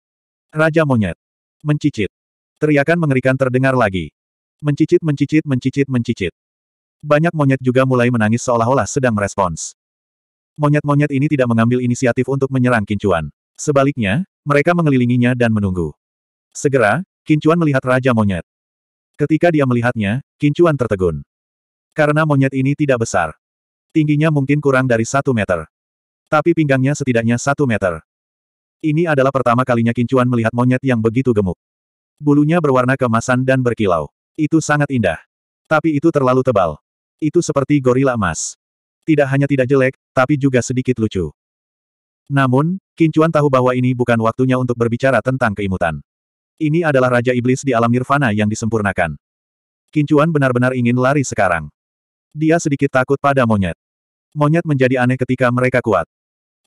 Raja monyet. Mencicit. Teriakan mengerikan terdengar lagi. Mencicit mencicit mencicit mencicit. Banyak monyet juga mulai menangis seolah-olah sedang merespons. Monyet-monyet ini tidak mengambil inisiatif untuk menyerang Kincuan. Sebaliknya, mereka mengelilinginya dan menunggu. Segera, Kincuan melihat Raja Monyet. Ketika dia melihatnya, Kincuan tertegun. Karena monyet ini tidak besar. Tingginya mungkin kurang dari satu meter. Tapi pinggangnya setidaknya satu meter. Ini adalah pertama kalinya Kincuan melihat monyet yang begitu gemuk. Bulunya berwarna kemasan dan berkilau. Itu sangat indah. Tapi itu terlalu tebal. Itu seperti gorila emas. Tidak hanya tidak jelek, tapi juga sedikit lucu. Namun, Kincuan tahu bahwa ini bukan waktunya untuk berbicara tentang keimutan. Ini adalah Raja Iblis di alam nirvana yang disempurnakan. Kincuan benar-benar ingin lari sekarang. Dia sedikit takut pada monyet. Monyet menjadi aneh ketika mereka kuat.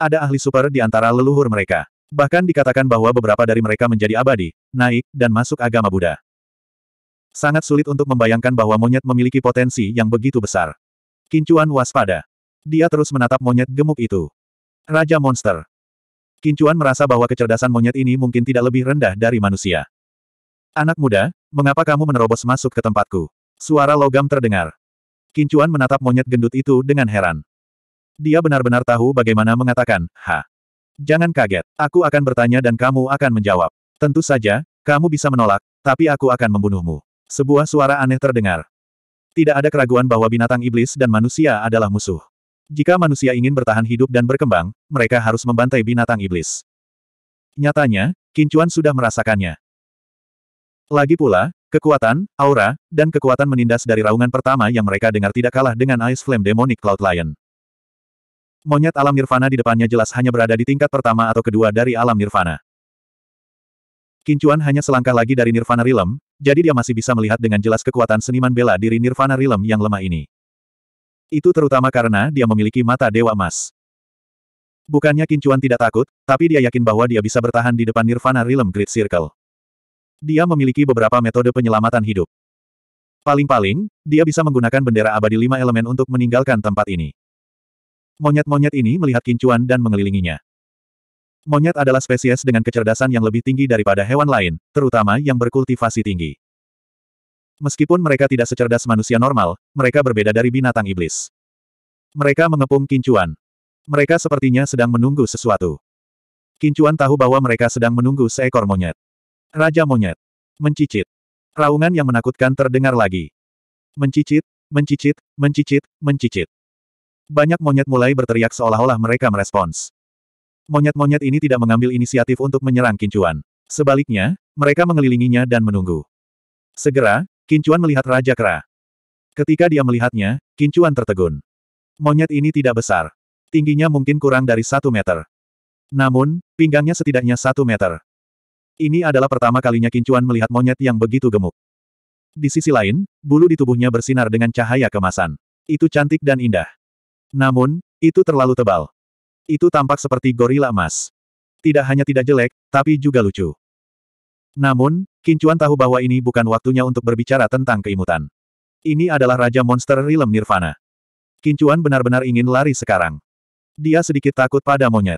Ada ahli super di antara leluhur mereka. Bahkan dikatakan bahwa beberapa dari mereka menjadi abadi, naik, dan masuk agama Buddha. Sangat sulit untuk membayangkan bahwa monyet memiliki potensi yang begitu besar. Kincuan waspada. Dia terus menatap monyet gemuk itu. Raja Monster. Kincuan merasa bahwa kecerdasan monyet ini mungkin tidak lebih rendah dari manusia. Anak muda, mengapa kamu menerobos masuk ke tempatku? Suara logam terdengar. Kincuan menatap monyet gendut itu dengan heran. Dia benar-benar tahu bagaimana mengatakan, ha. Jangan kaget, aku akan bertanya dan kamu akan menjawab. Tentu saja, kamu bisa menolak, tapi aku akan membunuhmu. Sebuah suara aneh terdengar. Tidak ada keraguan bahwa binatang iblis dan manusia adalah musuh. Jika manusia ingin bertahan hidup dan berkembang, mereka harus membantai binatang iblis. Nyatanya, Kincuan sudah merasakannya. Lagi pula, kekuatan, aura, dan kekuatan menindas dari raungan pertama yang mereka dengar tidak kalah dengan Ice Flame Demonic Cloud Lion. Monyet alam nirvana di depannya jelas hanya berada di tingkat pertama atau kedua dari alam nirvana. Kincuan hanya selangkah lagi dari Nirvana Realm, jadi dia masih bisa melihat dengan jelas kekuatan seniman bela diri Nirvana Realm yang lemah ini. Itu terutama karena dia memiliki mata Dewa Emas. Bukannya Kincuan tidak takut, tapi dia yakin bahwa dia bisa bertahan di depan Nirvana Realm Great Circle. Dia memiliki beberapa metode penyelamatan hidup. Paling-paling, dia bisa menggunakan bendera abadi lima elemen untuk meninggalkan tempat ini. Monyet-monyet ini melihat Kincuan dan mengelilinginya. Monyet adalah spesies dengan kecerdasan yang lebih tinggi daripada hewan lain, terutama yang berkultivasi tinggi. Meskipun mereka tidak secerdas manusia normal, mereka berbeda dari binatang iblis. Mereka mengepung kincuan. Mereka sepertinya sedang menunggu sesuatu. Kincuan tahu bahwa mereka sedang menunggu seekor monyet. Raja monyet. Mencicit. Raungan yang menakutkan terdengar lagi. Mencicit, mencicit, mencicit, mencicit. Banyak monyet mulai berteriak seolah-olah mereka merespons. Monyet-monyet ini tidak mengambil inisiatif untuk menyerang Kincuan. Sebaliknya, mereka mengelilinginya dan menunggu. Segera, Kincuan melihat Raja Kera. Ketika dia melihatnya, Kincuan tertegun. Monyet ini tidak besar. Tingginya mungkin kurang dari satu meter. Namun, pinggangnya setidaknya satu meter. Ini adalah pertama kalinya Kincuan melihat monyet yang begitu gemuk. Di sisi lain, bulu di tubuhnya bersinar dengan cahaya kemasan. Itu cantik dan indah. Namun, itu terlalu tebal. Itu tampak seperti gorila emas. Tidak hanya tidak jelek, tapi juga lucu. Namun, Kincuan tahu bahwa ini bukan waktunya untuk berbicara tentang keimutan. Ini adalah Raja Monster Realm Nirvana. Kincuan benar-benar ingin lari sekarang. Dia sedikit takut pada monyet.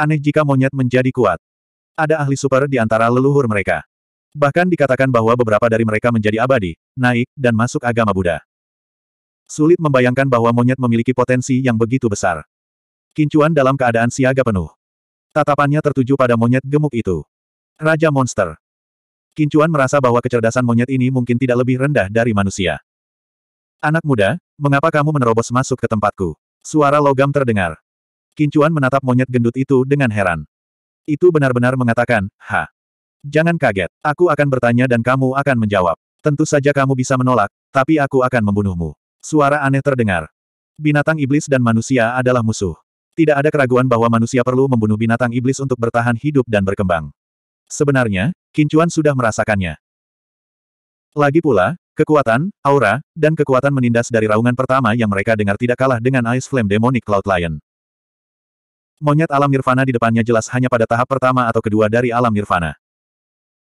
Aneh jika monyet menjadi kuat. Ada ahli super di antara leluhur mereka. Bahkan dikatakan bahwa beberapa dari mereka menjadi abadi, naik, dan masuk agama Buddha. Sulit membayangkan bahwa monyet memiliki potensi yang begitu besar. Kincuan dalam keadaan siaga penuh. Tatapannya tertuju pada monyet gemuk itu. Raja Monster. Kincuan merasa bahwa kecerdasan monyet ini mungkin tidak lebih rendah dari manusia. Anak muda, mengapa kamu menerobos masuk ke tempatku? Suara logam terdengar. Kincuan menatap monyet gendut itu dengan heran. Itu benar-benar mengatakan, ha. Jangan kaget, aku akan bertanya dan kamu akan menjawab. Tentu saja kamu bisa menolak, tapi aku akan membunuhmu. Suara aneh terdengar. Binatang iblis dan manusia adalah musuh. Tidak ada keraguan bahwa manusia perlu membunuh binatang iblis untuk bertahan hidup dan berkembang. Sebenarnya, Kincuan sudah merasakannya. Lagi pula, kekuatan, aura, dan kekuatan menindas dari raungan pertama yang mereka dengar tidak kalah dengan Ice Flame Demonic Cloud Lion. Monyet alam nirvana di depannya jelas hanya pada tahap pertama atau kedua dari alam nirvana.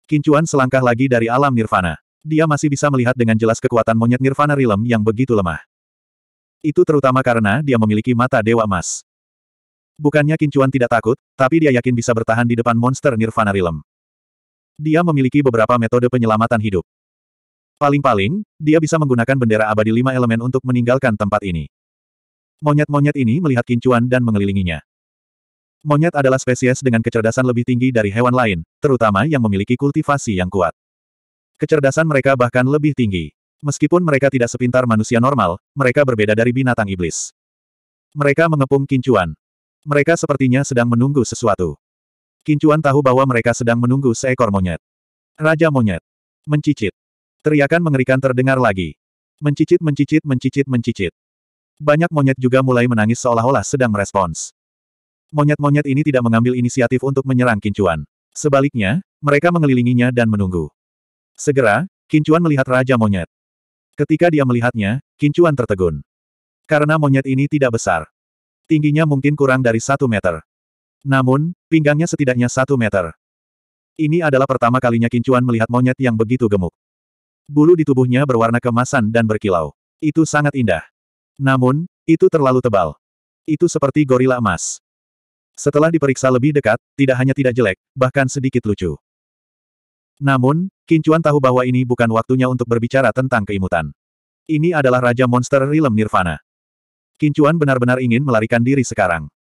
Kincuan selangkah lagi dari alam nirvana. Dia masih bisa melihat dengan jelas kekuatan monyet nirvana Rilem yang begitu lemah. Itu terutama karena dia memiliki mata dewa emas. Bukannya Kincuan tidak takut, tapi dia yakin bisa bertahan di depan monster Nirvana Realm. Dia memiliki beberapa metode penyelamatan hidup. Paling-paling, dia bisa menggunakan bendera abadi lima elemen untuk meninggalkan tempat ini. Monyet-monyet ini melihat Kincuan dan mengelilinginya. Monyet adalah spesies dengan kecerdasan lebih tinggi dari hewan lain, terutama yang memiliki kultivasi yang kuat. Kecerdasan mereka bahkan lebih tinggi. Meskipun mereka tidak sepintar manusia normal, mereka berbeda dari binatang iblis. Mereka mengepung kincuan. Mereka sepertinya sedang menunggu sesuatu. Kincuan tahu bahwa mereka sedang menunggu seekor monyet. Raja monyet. Mencicit. Teriakan mengerikan terdengar lagi. Mencicit mencicit mencicit mencicit. Banyak monyet juga mulai menangis seolah-olah sedang merespons. Monyet-monyet ini tidak mengambil inisiatif untuk menyerang Kincuan. Sebaliknya, mereka mengelilinginya dan menunggu. Segera, Kincuan melihat Raja Monyet. Ketika dia melihatnya, Kincuan tertegun. Karena monyet ini tidak besar. Tingginya mungkin kurang dari satu meter. Namun, pinggangnya setidaknya satu meter. Ini adalah pertama kalinya Kincuan melihat monyet yang begitu gemuk. Bulu di tubuhnya berwarna kemasan dan berkilau. Itu sangat indah. Namun, itu terlalu tebal. Itu seperti gorila emas. Setelah diperiksa lebih dekat, tidak hanya tidak jelek, bahkan sedikit lucu. Namun, Kincuan tahu bahwa ini bukan waktunya untuk berbicara tentang keimutan. Ini adalah Raja Monster Realm Nirvana. Kincuan benar-benar ingin melarikan diri sekarang.